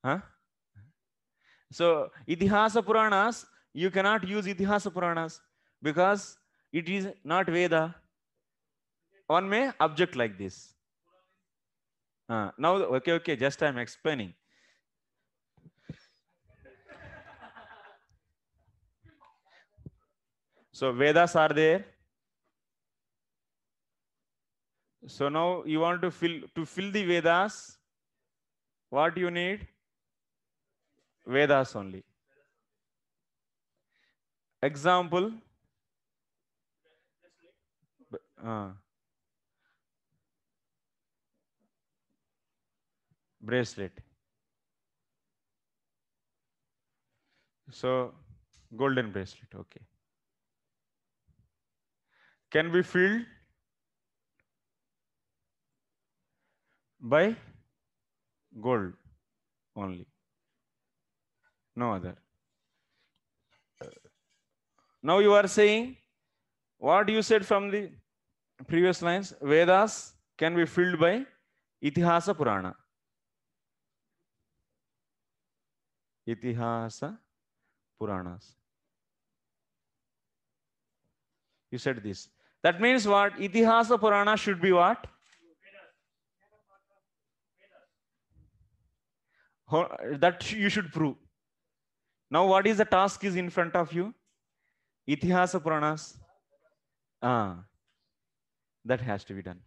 huh so itihasa puranas you cannot use itihasa puranas because it is not Veda. One may object like this. Uh, now, okay, okay, just I'm explaining. So Vedas are there. So now you want to fill to fill the Vedas. What you need? Vedas only. Example bracelet so golden bracelet okay can be filled by gold only no other now you are saying what you said from the previous lines vedas can be filled by itihasa purana itihasa puranas you said this that means what itihasa purana should be what that you should prove now what is the task is in front of you itihasa puranas ah that has to be done.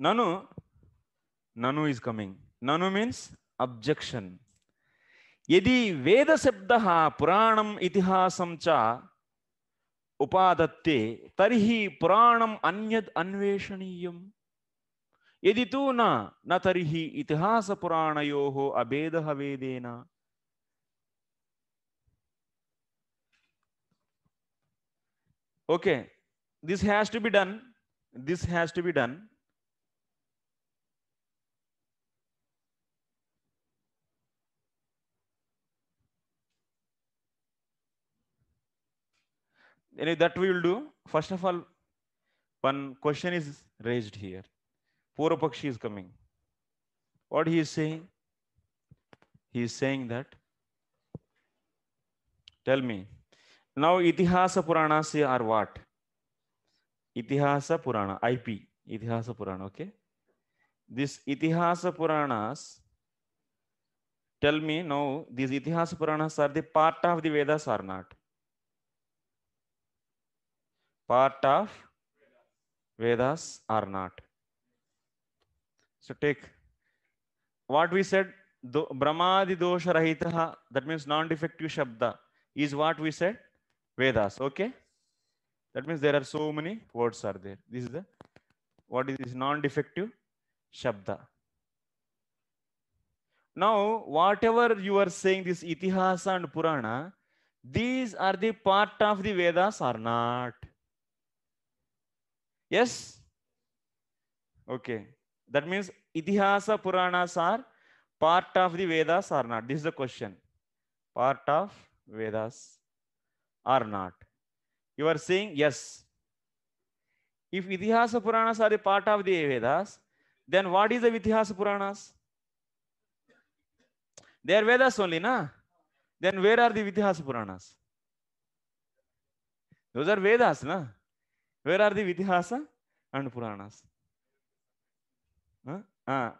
Nanu, Nanu is coming. Nanu means objection. Yedi Veda Sabdaha Puranam Itihasam cha Upadatte Tarihi Puranam Anyad Anveshaniyam Yeditu na Natarihi Itihasa Purana Yoho Abedaha Vedena Okay, this has to be done. This has to be done. Anyway, that we will do. First of all, one question is raised here. Purapakshi is coming. What he is saying? He is saying that, tell me, now, Itihasa Puranas are what? Itihasa Purana, IP, Itihasa Purana, okay? This Itihasa Puranas, tell me now, these Itihasa Puranas are the part of the Vedas or not? Part of Vedas or not? So take what we said, Brahmadi dosha rahitaha, that means non-defective shabda, is what we said? Vedas. Okay. That means there are so many words are there. This is the what is this non-defective shabda. Now, whatever you are saying, this Itihasa and Purana, these are the part of the Vedas or not? Yes? Okay. That means Itihasa purana are part of the Vedas or not? This is the question. Part of Vedas. or not? You are saying yes. If Itihasa Puranas are a part of the Vedas, then what is the Itihasa Puranas? They are Vedas only, na? Then where are the Itihasa Puranas? Those are Vedas, na? Where are the Itihasa and Puranas? Huh? Ah.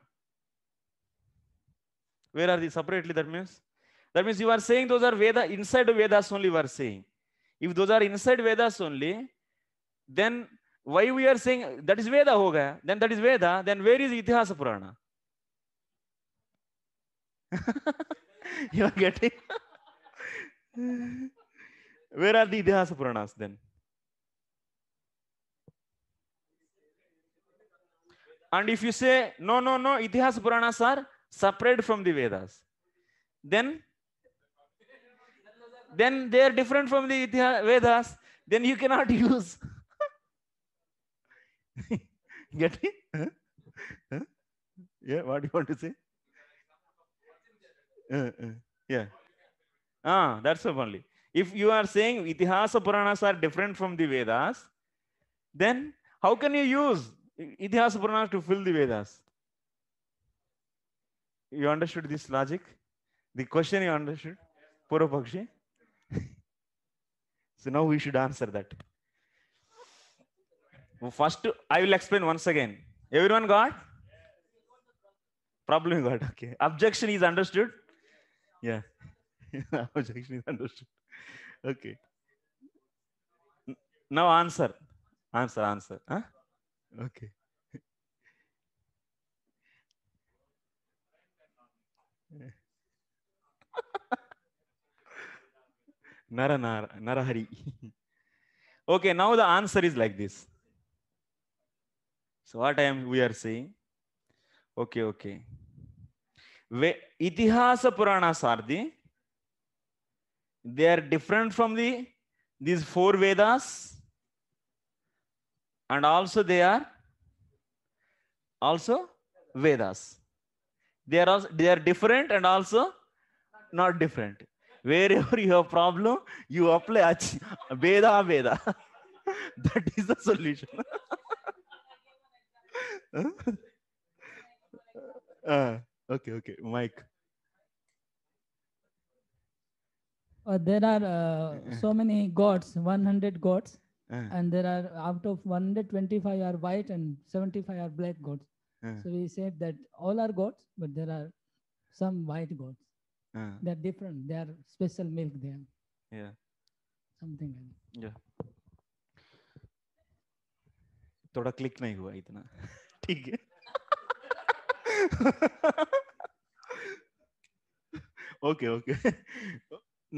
Where are the separately? That means that means you are saying those are Veda inside Vedas only. You are saying if those are inside vedas only then why we are saying that is veda ho gaya then that is veda then where is itihasa purana you are getting where are the itihasa puranas then and if you say no no no itihasa puranas are separate from the vedas then then they are different from the Vedas, then you cannot use. Get it? Huh? Huh? Yeah, what do you want to say? Uh, uh, yeah. Ah, that's the only. If you are saying Itihasa Puranas are different from the Vedas, then how can you use Itihasa Puranas to fill the Vedas? You understood this logic? The question you understood? bhakshi? So now we should answer that. First, I will explain once again. Everyone got? Problem got, okay. Objection is understood? Yeah. Objection is understood. Okay. Now answer. Answer, answer. Huh? Okay. Nara, nara, Narahari. okay, now the answer is like this. So what I am we are saying? Okay, okay. Itihasa Puranas are they are different from the these four Vedas, and also they are also Vedas. They are also they are different and also not different wherever you have problem, you apply Veda Veda. that is the solution. uh, okay, okay, Mike. Uh, there are uh, uh-uh. so many gods, 100 gods, uh-uh. and there are out of 125 are white and 75 are black gods. Uh-uh. So we said that all are gods, but there are some white gods. Yeah. Uh. They're different. They are special milk there. Yeah. Something like Yeah. थोड़ा click नहीं हुआ इतना ठीक है okay okay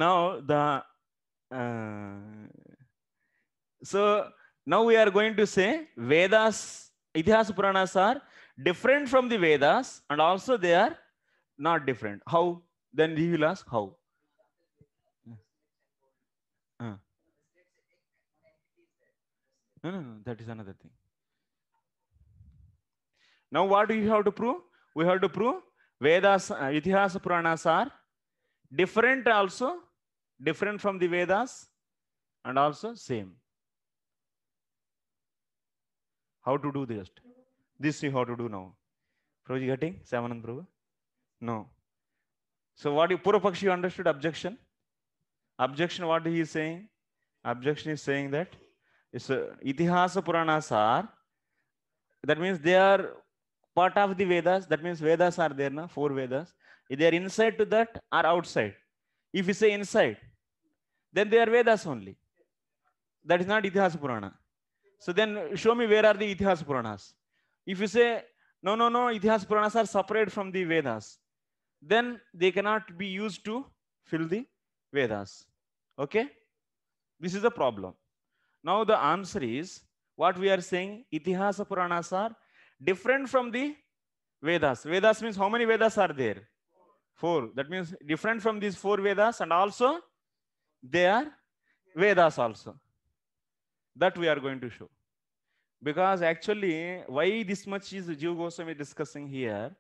now the so now we are going to say Vedas itihas Puranas are different from the Vedas and also they are not different how then he will ask how. Uh. No, no, no, that is another thing. Now, what do you have to prove? We have to prove Vedas, uh, Itihasa Puranas are different also, different from the Vedas and also same. How to do this? This you have to do now. Prabhuji getting? Samanand Prabhu? No. So what you Purapakshi you understood objection? Objection, what he is saying? Objection is saying that is a, Itihasa Puranas are that means they are part of the Vedas. That means Vedas are there, na? four Vedas. If they are inside to that or outside. If you say inside, then they are Vedas only. That is not Itihasa Purana. So then show me where are the Itihasa Puranas. If you say, no, no, no, Itihasa Puranas are separate from the Vedas. then they cannot be used to fill the Vedas. Okay? This is the problem. Now the answer is what we are saying Itihasa Puranas are different from the Vedas. Vedas means how many Vedas are there? Four. That means different from these four Vedas and also they are Vedas also. That we are going to show. Because actually why this much is Jiv Goswami discussing here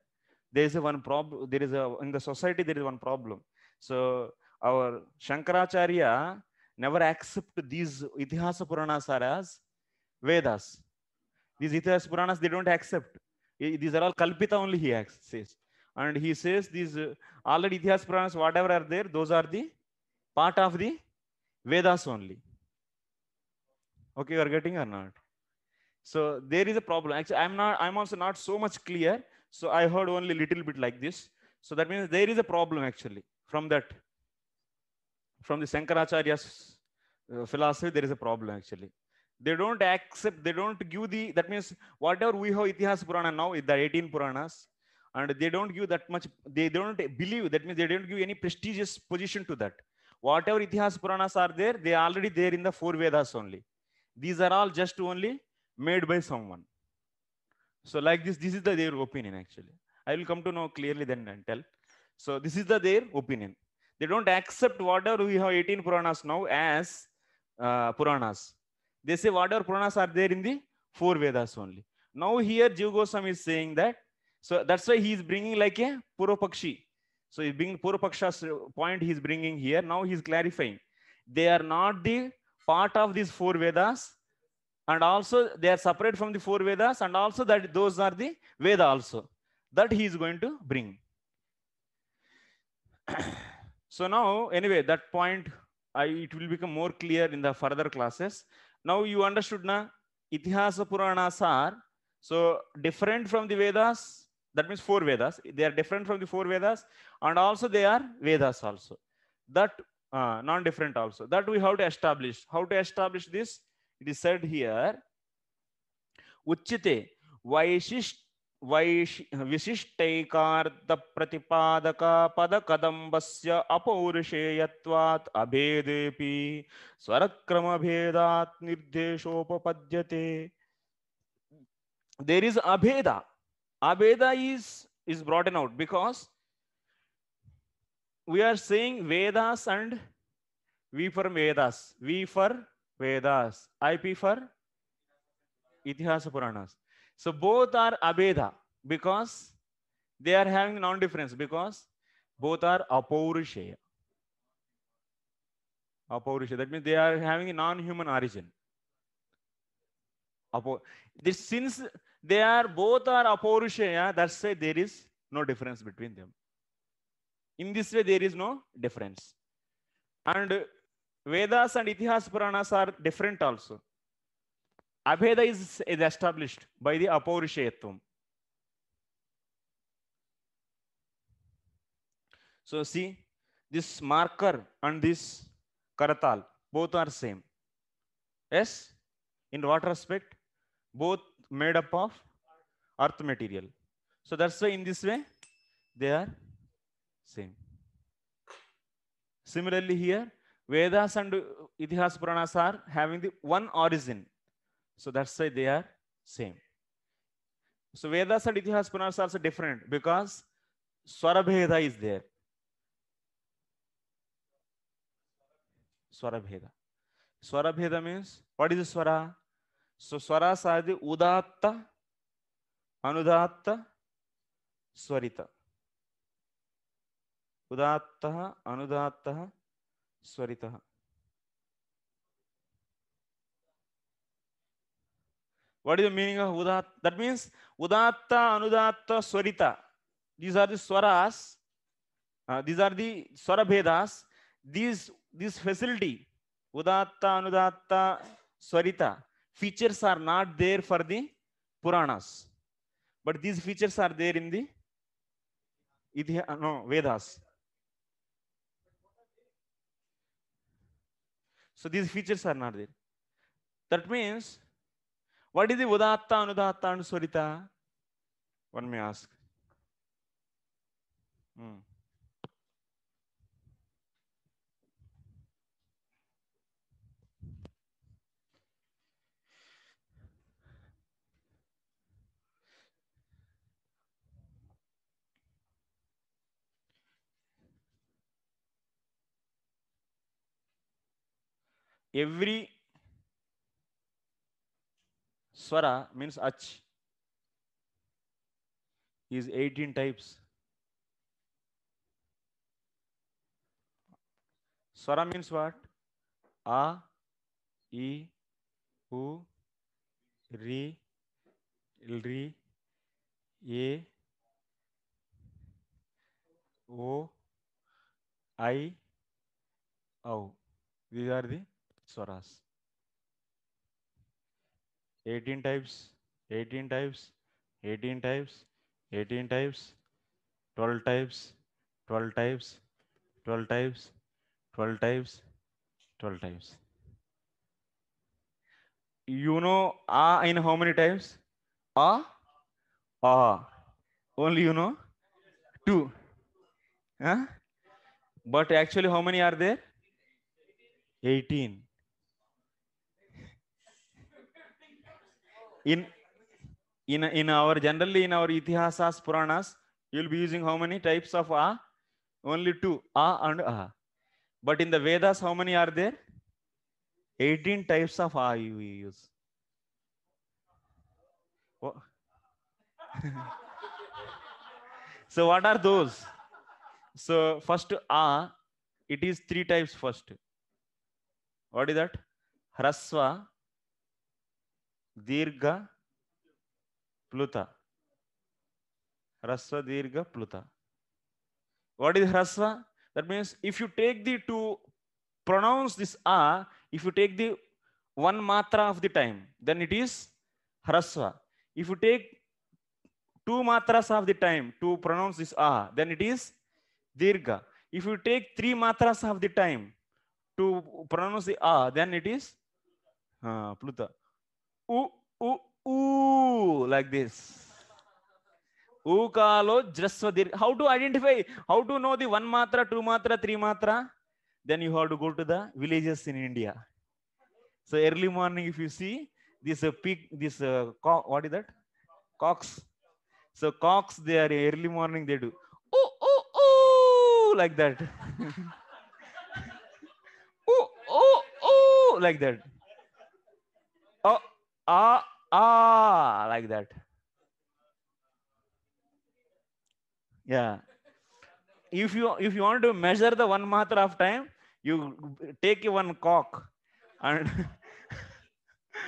there is a one problem there is a in the society there is one problem so our shankaracharya never accept these itihasa puranas as vedas these itihasa puranas they don't accept these are all kalpita only he says and he says these uh, already itihasa puranas whatever are there those are the part of the vedas only okay you are getting or not so there is a problem actually i'm not i'm also not so much clear so I heard only little bit like this. So that means there is a problem actually from that, from the Shankaracharya's uh, philosophy, there is a problem actually. They don't accept, they don't give the, that means whatever we have Itihas Purana now, the 18 Puranas, and they don't give that much, they don't believe, that means they don't give any prestigious position to that. Whatever Itihas Puranas are there, they are already there in the four Vedas only. These are all just only made by someone. So like this, this is the their opinion actually. I will come to know clearly then and tell. So this is the their opinion. They don't accept whatever we have 18 Puranas now as uh, Puranas. They say whatever Puranas are there in the four Vedas only. Now here Jiva Goswami is saying that. So that's why he is bringing like a Purapakshi. So he's bringing Purupaksha's point he's bringing here. Now he's clarifying. They are not the part of these four Vedas and also they are separate from the four Vedas and also that those are the Veda also that he is going to bring. so now anyway that point I, it will become more clear in the further classes. Now you understood na Itihasa Puranas are so different from the Vedas that means four Vedas they are different from the four Vedas and also they are Vedas also that uh, non-different also that we have to establish how to establish this it is said here उच्यते वैशिष्ट विशिष्टैकार्धप्रतिपादकापदकदम्बस्य अपौरुषेयत्वात् अभेदेऽपि स्वरक्रमभेदात् निर्देशोपपद्यते there is abheda abheda is is brought in out because we are saying vedas and we for vedas we for Vedas. IP for Itihasa Puranas. So both are Abeda because they are having non-difference because both are Apaurishaya. Apaurishaya. That means they are having non-human origin. Apo this, since they are both are Apaurishaya, that's why there is no difference between them. In this way, there is no difference. And Vedas and Itihas Puranas are different also. Abheda is, is established by the Apaurishayatvam. So see, this marker and this karatal, both are same. Yes? In what respect? Both made up of earth material. So that's why in this way, they are same. Similarly here, Vedas and Itihas Puranas are having the one origin. So that's why they are same. So Vedas and Itihas Puranas are different because Swarabheda is there. Swarabheda. Swarabheda means what is the swara? So swara is the udatta, anudatta, swarita. Udatta, anudatta. स्वरितः what is the meaning of udatta that means udatta anudatta swarita these are the swaras uh, these are the swara bhedas these this facility udatta anudatta swarita features are not there for the puranas but these features are there in the idhi no vedas So these features are not there. That means, what is the udatta, anudatta, and swarita? One may ask. Hmm. every swara means ach is 18 types swara means what a e u ri ri e o i au these are the us. 18 types, 18 types, 18 types, 18 types, 12 types, 12 types, 12 types, 12 types, 12 types. You know ah in how many types? Ah, ah. Only you know two. Huh? But actually, how many are there? 18. in in in our generally in our itihasas puranas you'll be using how many types of a only two a and a but in the vedas how many are there 18 types of a you use oh. so what are those so first a it is three types first what is that hrasva दीर्घ प्लुत hrasva dirgha pluta what is hrasva that means if you take the to pronounce this a if you take the one matra of the time then it is hrasva if you take two matras of the time to pronounce this a then it is dirgha if you take three matras of the time to pronounce the a then it is uh, pluta ooh, ooh, ooh, like this. Ukalo jasvadir. How to identify? How to know the one matra, two matra, three matra? Then you have to go to the villages in India. So early morning, if you see this uh, this uh, what is that? Cocks. So cocks, they are early morning. They do ooh, ooh, ooh, like that. ooh, ooh, ooh, like that ah, ah, like that. Yeah. If you if you want to measure the one matra of time, you take one cock and,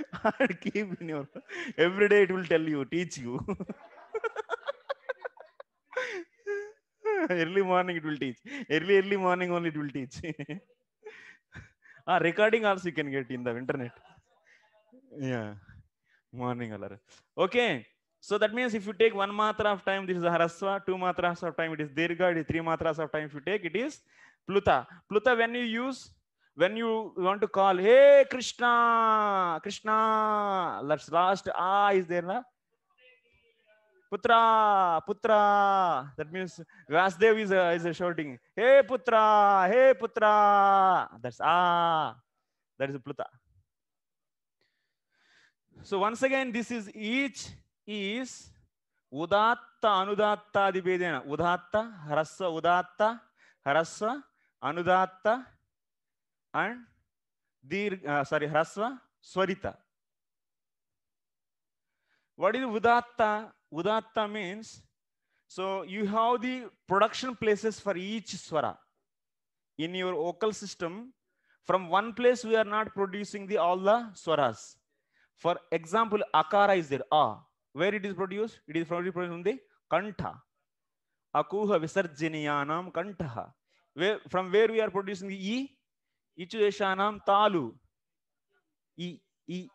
and keep in your every day it will tell you, teach you. early morning it will teach. Early, early morning only it will teach. ah, recording also you can get in the internet. Yeah. Morning, Alara. Okay. So that means if you take one matra of time, this is haraswa, two matras of time, it is dirgha, three matras of time, if you take, it is pluta. Pluta, when you use, when you want to call, hey, Krishna, Krishna, that's last ah is there, na? Putra, Putra. That means Vasudev is, a, is a shouting, hey, Putra, hey, Putra. That's ah. That is Pluta. So once again, this is each is anudatta, ಅನುದಾತ್ತ ಅಧಿಭೇದನ ಉದಾತ್ತ harasa, ಉದಾತ್ತ harasa, ಅನುದಾತ್ತ and ದೀರ್ಘ uh, sorry, harasa swarita. what is Udatta? Udatta means, so you have the production places for each swara in your vocal system. From one place, we are not producing the all the swaras. For example, akara is there. A. Where it is produced? It is produced from the kantha. Akuha visarjaniyanam kantaha. Where, from where we are producing the E? Ichudeshanam talu. E. E.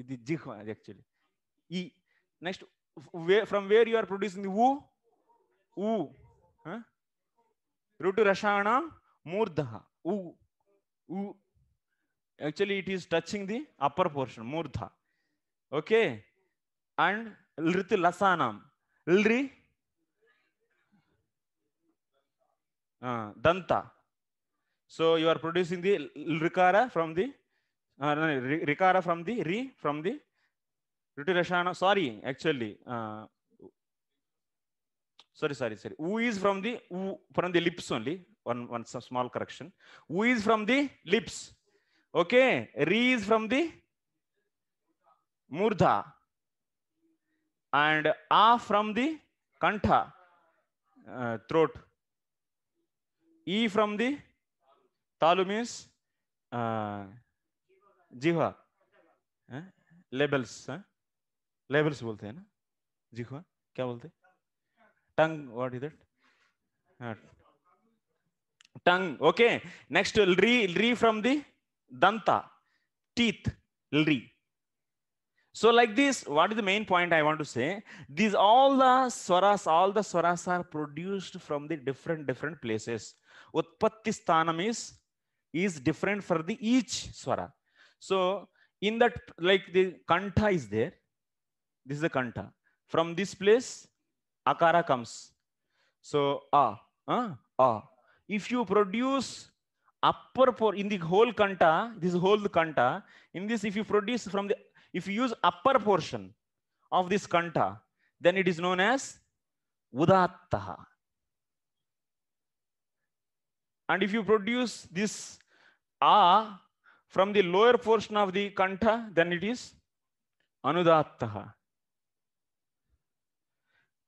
ఇది జిహ్వ actually ఈ next way from where you are producing the ఊ ఊ ఋటు రసాణ మూర్ధ ఊ ఊ actually it is touching the upper portion murdha okay and lrit lasanam lri uh, danta so you are producing the rikara from the uh, no, rikara from the ri from the ruti rashana sorry actually uh, sorry sorry sorry u is from the u from the lips only one one small correction u is from the lips Okay, Re is from the Murdha and A from the Kantha, uh, throat. E from the Talu means uh, Jiva. Uh, labels labels बोलते हैं ना जी हुआ क्या बोलते tongue what is that tongue okay next री री from the danta, teeth, lri. So like this, what is the main point I want to say? These all the swaras, all the swaras are produced from the different, different places. Utpatti is, is different for the each swara. So in that, like the kanta is there. This is the kanta. From this place, akara comes. So a, ah, ah. If you produce upper portion in the whole kanta this whole kanta in this if you produce from the if you use upper portion of this kanta then it is known as udattaha and if you produce this a from the lower portion of the kanta then it is anudattaha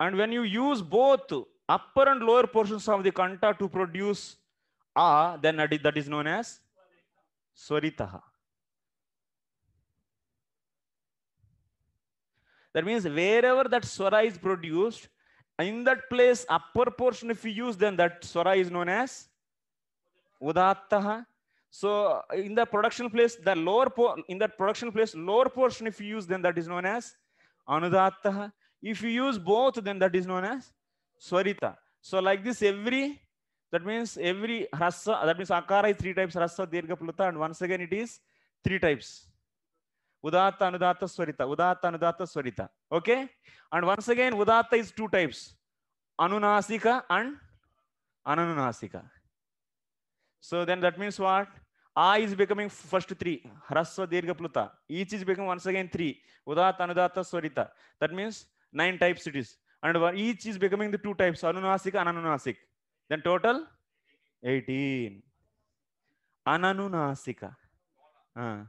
and when you use both upper and lower portions of the kanta to produce A, then that is known as Swaritaha. That means wherever that swara is produced, in that place upper portion if you use, then that swara is known as udattah So in the production place, the lower in that production place, lower portion if you use, then that is known as anudattah If you use both, then that is known as Swarita. So like this, every That means every rasa. that means Akara is three types, rasa, Dirga, Pluta, and once again it is three types. Udatta, Anudatta, Swarita. Udatta, Anudatta, Swarita. Okay? And once again, Udatta is two types. Anunasika and Ananunasika. So then that means what? I is becoming first three. Hrasva, Dirga, Pluta. Each is becoming once again three. Udatta, Anudatta, Swarita. That means nine types it is. And each is becoming the two types, Anunasika and then total 18. Ananunasika. Uh,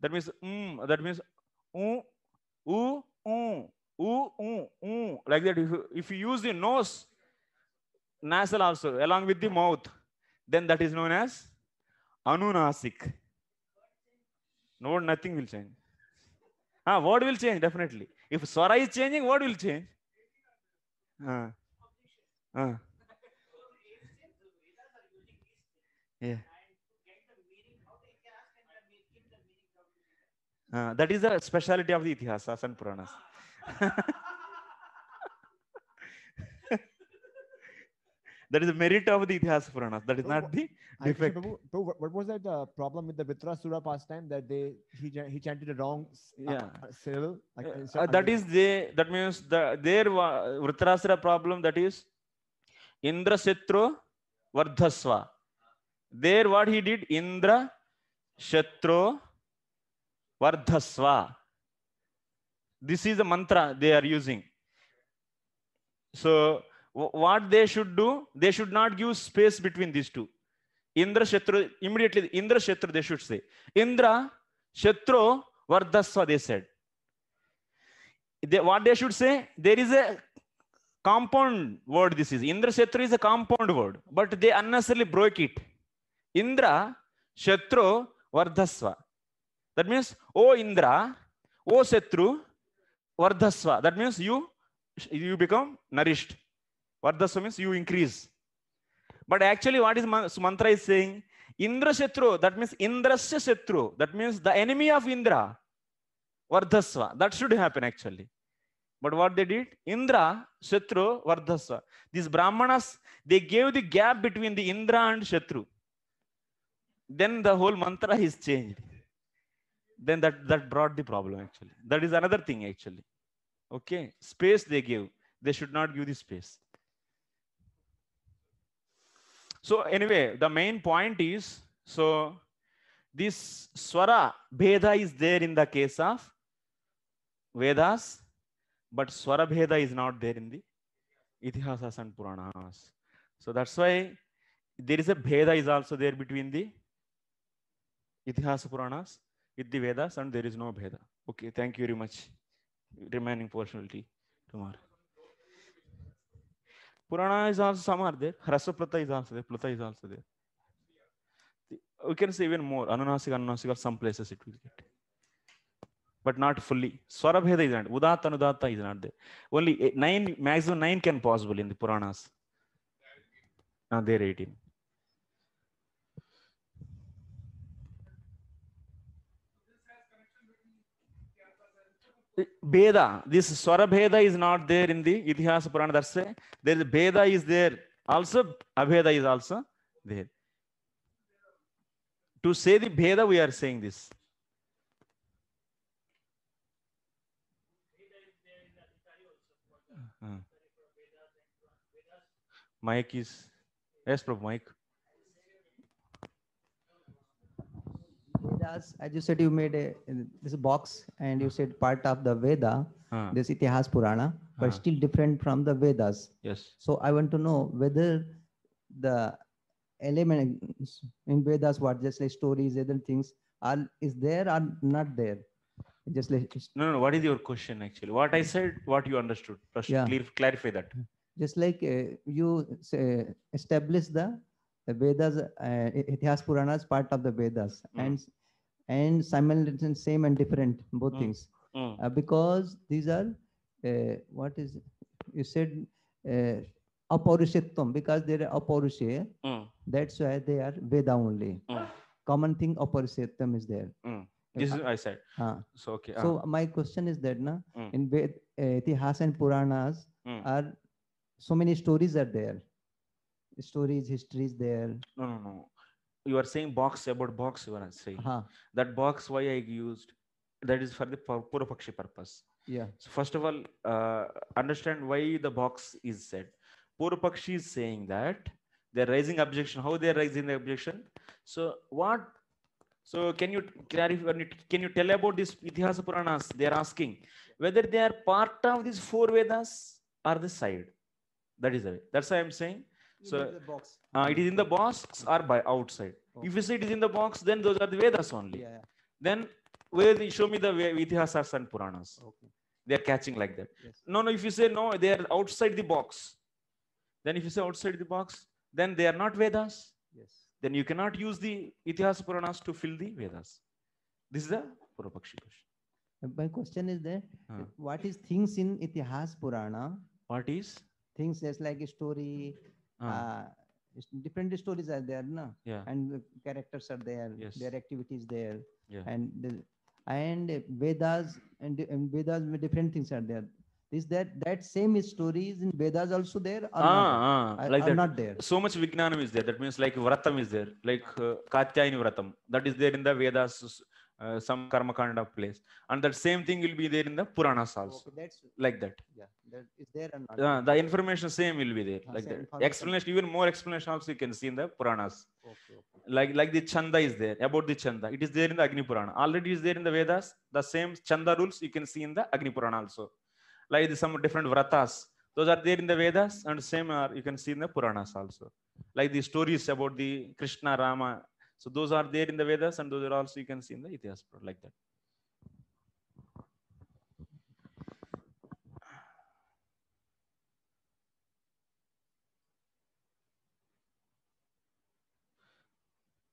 that means mm, that means mm, mm, mm, mm, mm, like that. If you, if you use the nose, nasal also along with the mouth, then that is known as anunasik. No, nothing will change. Ah, word will change definitely. If swara is changing, word will change. Uh, uh. Yeah. Uh, that is the speciality of the Itihasas and Puranas. that is the merit of the Itihas Puranas. That is not the defect. Actually, what was that the uh, problem with the Vitrasura past time that they he, he chanted the wrong uh, yeah. syllable? Uh, uh, that is the That means the their Vitrasura problem. That is Indra Setro Vardhasva. There, what he did, Indra, Shatro, Vardhasva. This is the mantra they are using. So, what they should do, they should not give space between these two. Indra Shatru, immediately Indra Shatru, they should say. Indra Shatru Vardhasva, they said. They, what they should say, there is a compound word this is. Indra Shatru is a compound word, but they unnecessarily broke it. Indra, Shatru, Vardhasva. That means, O Indra, O Shatru, Vardhasva. That means you, you become nourished. Vardhasva means you increase. But actually, what is mantra is saying? Indra Shatru, that means Indrasya Shatru, that means the enemy of Indra, Vardhasva. That should happen actually. But what they did? Indra, Shatru, Vardhasva. These Brahmanas, they gave the gap between the Indra and Shatru then the whole mantra is changed then that that brought the problem actually that is another thing actually okay space they give they should not give the space so anyway the main point is so this swara bheda is there in the case of vedas but swara bheda is not there in the itihasas and puranas so that's why there is a bheda is also there between the Itihasa Puranas, Iddi Vedas, and there is no Bheda. Okay, thank you very much. Remaining portion will be tomorrow. Purana is also some are there. Hrasaprata is also there. Plata is also there. We can say even more. Anunasika, Anunasika, some places it will get. But not fully. Swarabheda is not. Udata, Anudata is not there. Only nine, maximum nine can possible in the Puranas. Now there are 18. Beda, this Swarabheda is not there in the Itihasa Purana Darse. There is Beda is there. Also, Abheda is also there. To say the Beda, we are saying this. Mike is, yes, Prabhu, Mike. Vedas, as you said, you made a this box and you ah. said part of the Veda, uh. this Itihas Purana, but uh. still different from the Vedas. Yes. So I want to know whether the elements in Vedas were just like stories, other things, are is there or not there? Just like just no, no. What is your question actually? What I said, what you understood. yeah. clarify that. Just like uh, you say, establish the the Vedas, uh, Itihas Puranas, part of the Vedas, mm. and and simultaneous, same and different, both mm. things, mm. Uh, because these are uh, what is you said uh, apaurushetvam because they are apaurushe. Hmm. That's why they are Veda only. Hmm. Common thing apaurushetvam is there. Hmm. Uh, this is I said. Uh, so okay. Uh. So my question is that na in Ved, Itihas and Puranas are so many stories are there stories, histories there. No, no, no. You are saying box about box. You are saying uh-huh. that box. Why I used that is for the Purapakshi purpose. Yeah. So first of all, uh, understand why the box is said. Purapakshi is saying that they're raising objection. How they're raising the objection? So what? So can you clarify? Can you tell about this Itihasa Puranas? They're asking whether they are part of these four Vedas or the side. That is the way. That's why I'm saying so box. Uh, it is in the box or by outside. Okay. If you say it is in the box, then those are the Vedas only. Yeah. Then where they show me the Itihasas and Puranas. Okay. They are catching like that. Yes. No, no, if you say no, they are outside the box. Then if you say outside the box, then they are not Vedas. Yes. Then you cannot use the Itihas Puranas to fill the Vedas. This is the Purapakshi question. My question is that huh. what is things in Itihas Purana? What is? Things as like a story, Ah. uh, different stories are there, no? Yeah. And the characters are there. Yes. Their activities there. Yeah. And the, and Vedas and, and Vedas different things are there. Is that that same story is in Vedas also there? ah, not, ah, are, like are that. not there. So much Vijnanam is there. That means like Vratam is there, like uh, Katyayani Vratam. That is there in the Vedas uh, some karmakanda place and that same thing will be there in the puranas also okay, that's like that yeah that is there and uh, the information same will be there uh, like that explanation even more explanation also you can see in the puranas okay, okay. like like the chanda is there about the chanda it is there in the agni purana already is there in the vedas the same chanda rules you can see in the agni purana also like the, some different vratas those are there in the vedas and same are you can see in the puranas also like the stories about the krishna rama So those are there in the Vedas, and those are also you can see in the Itihas like that.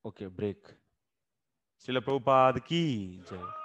Okay, break. Srila Prabhupada ki jai.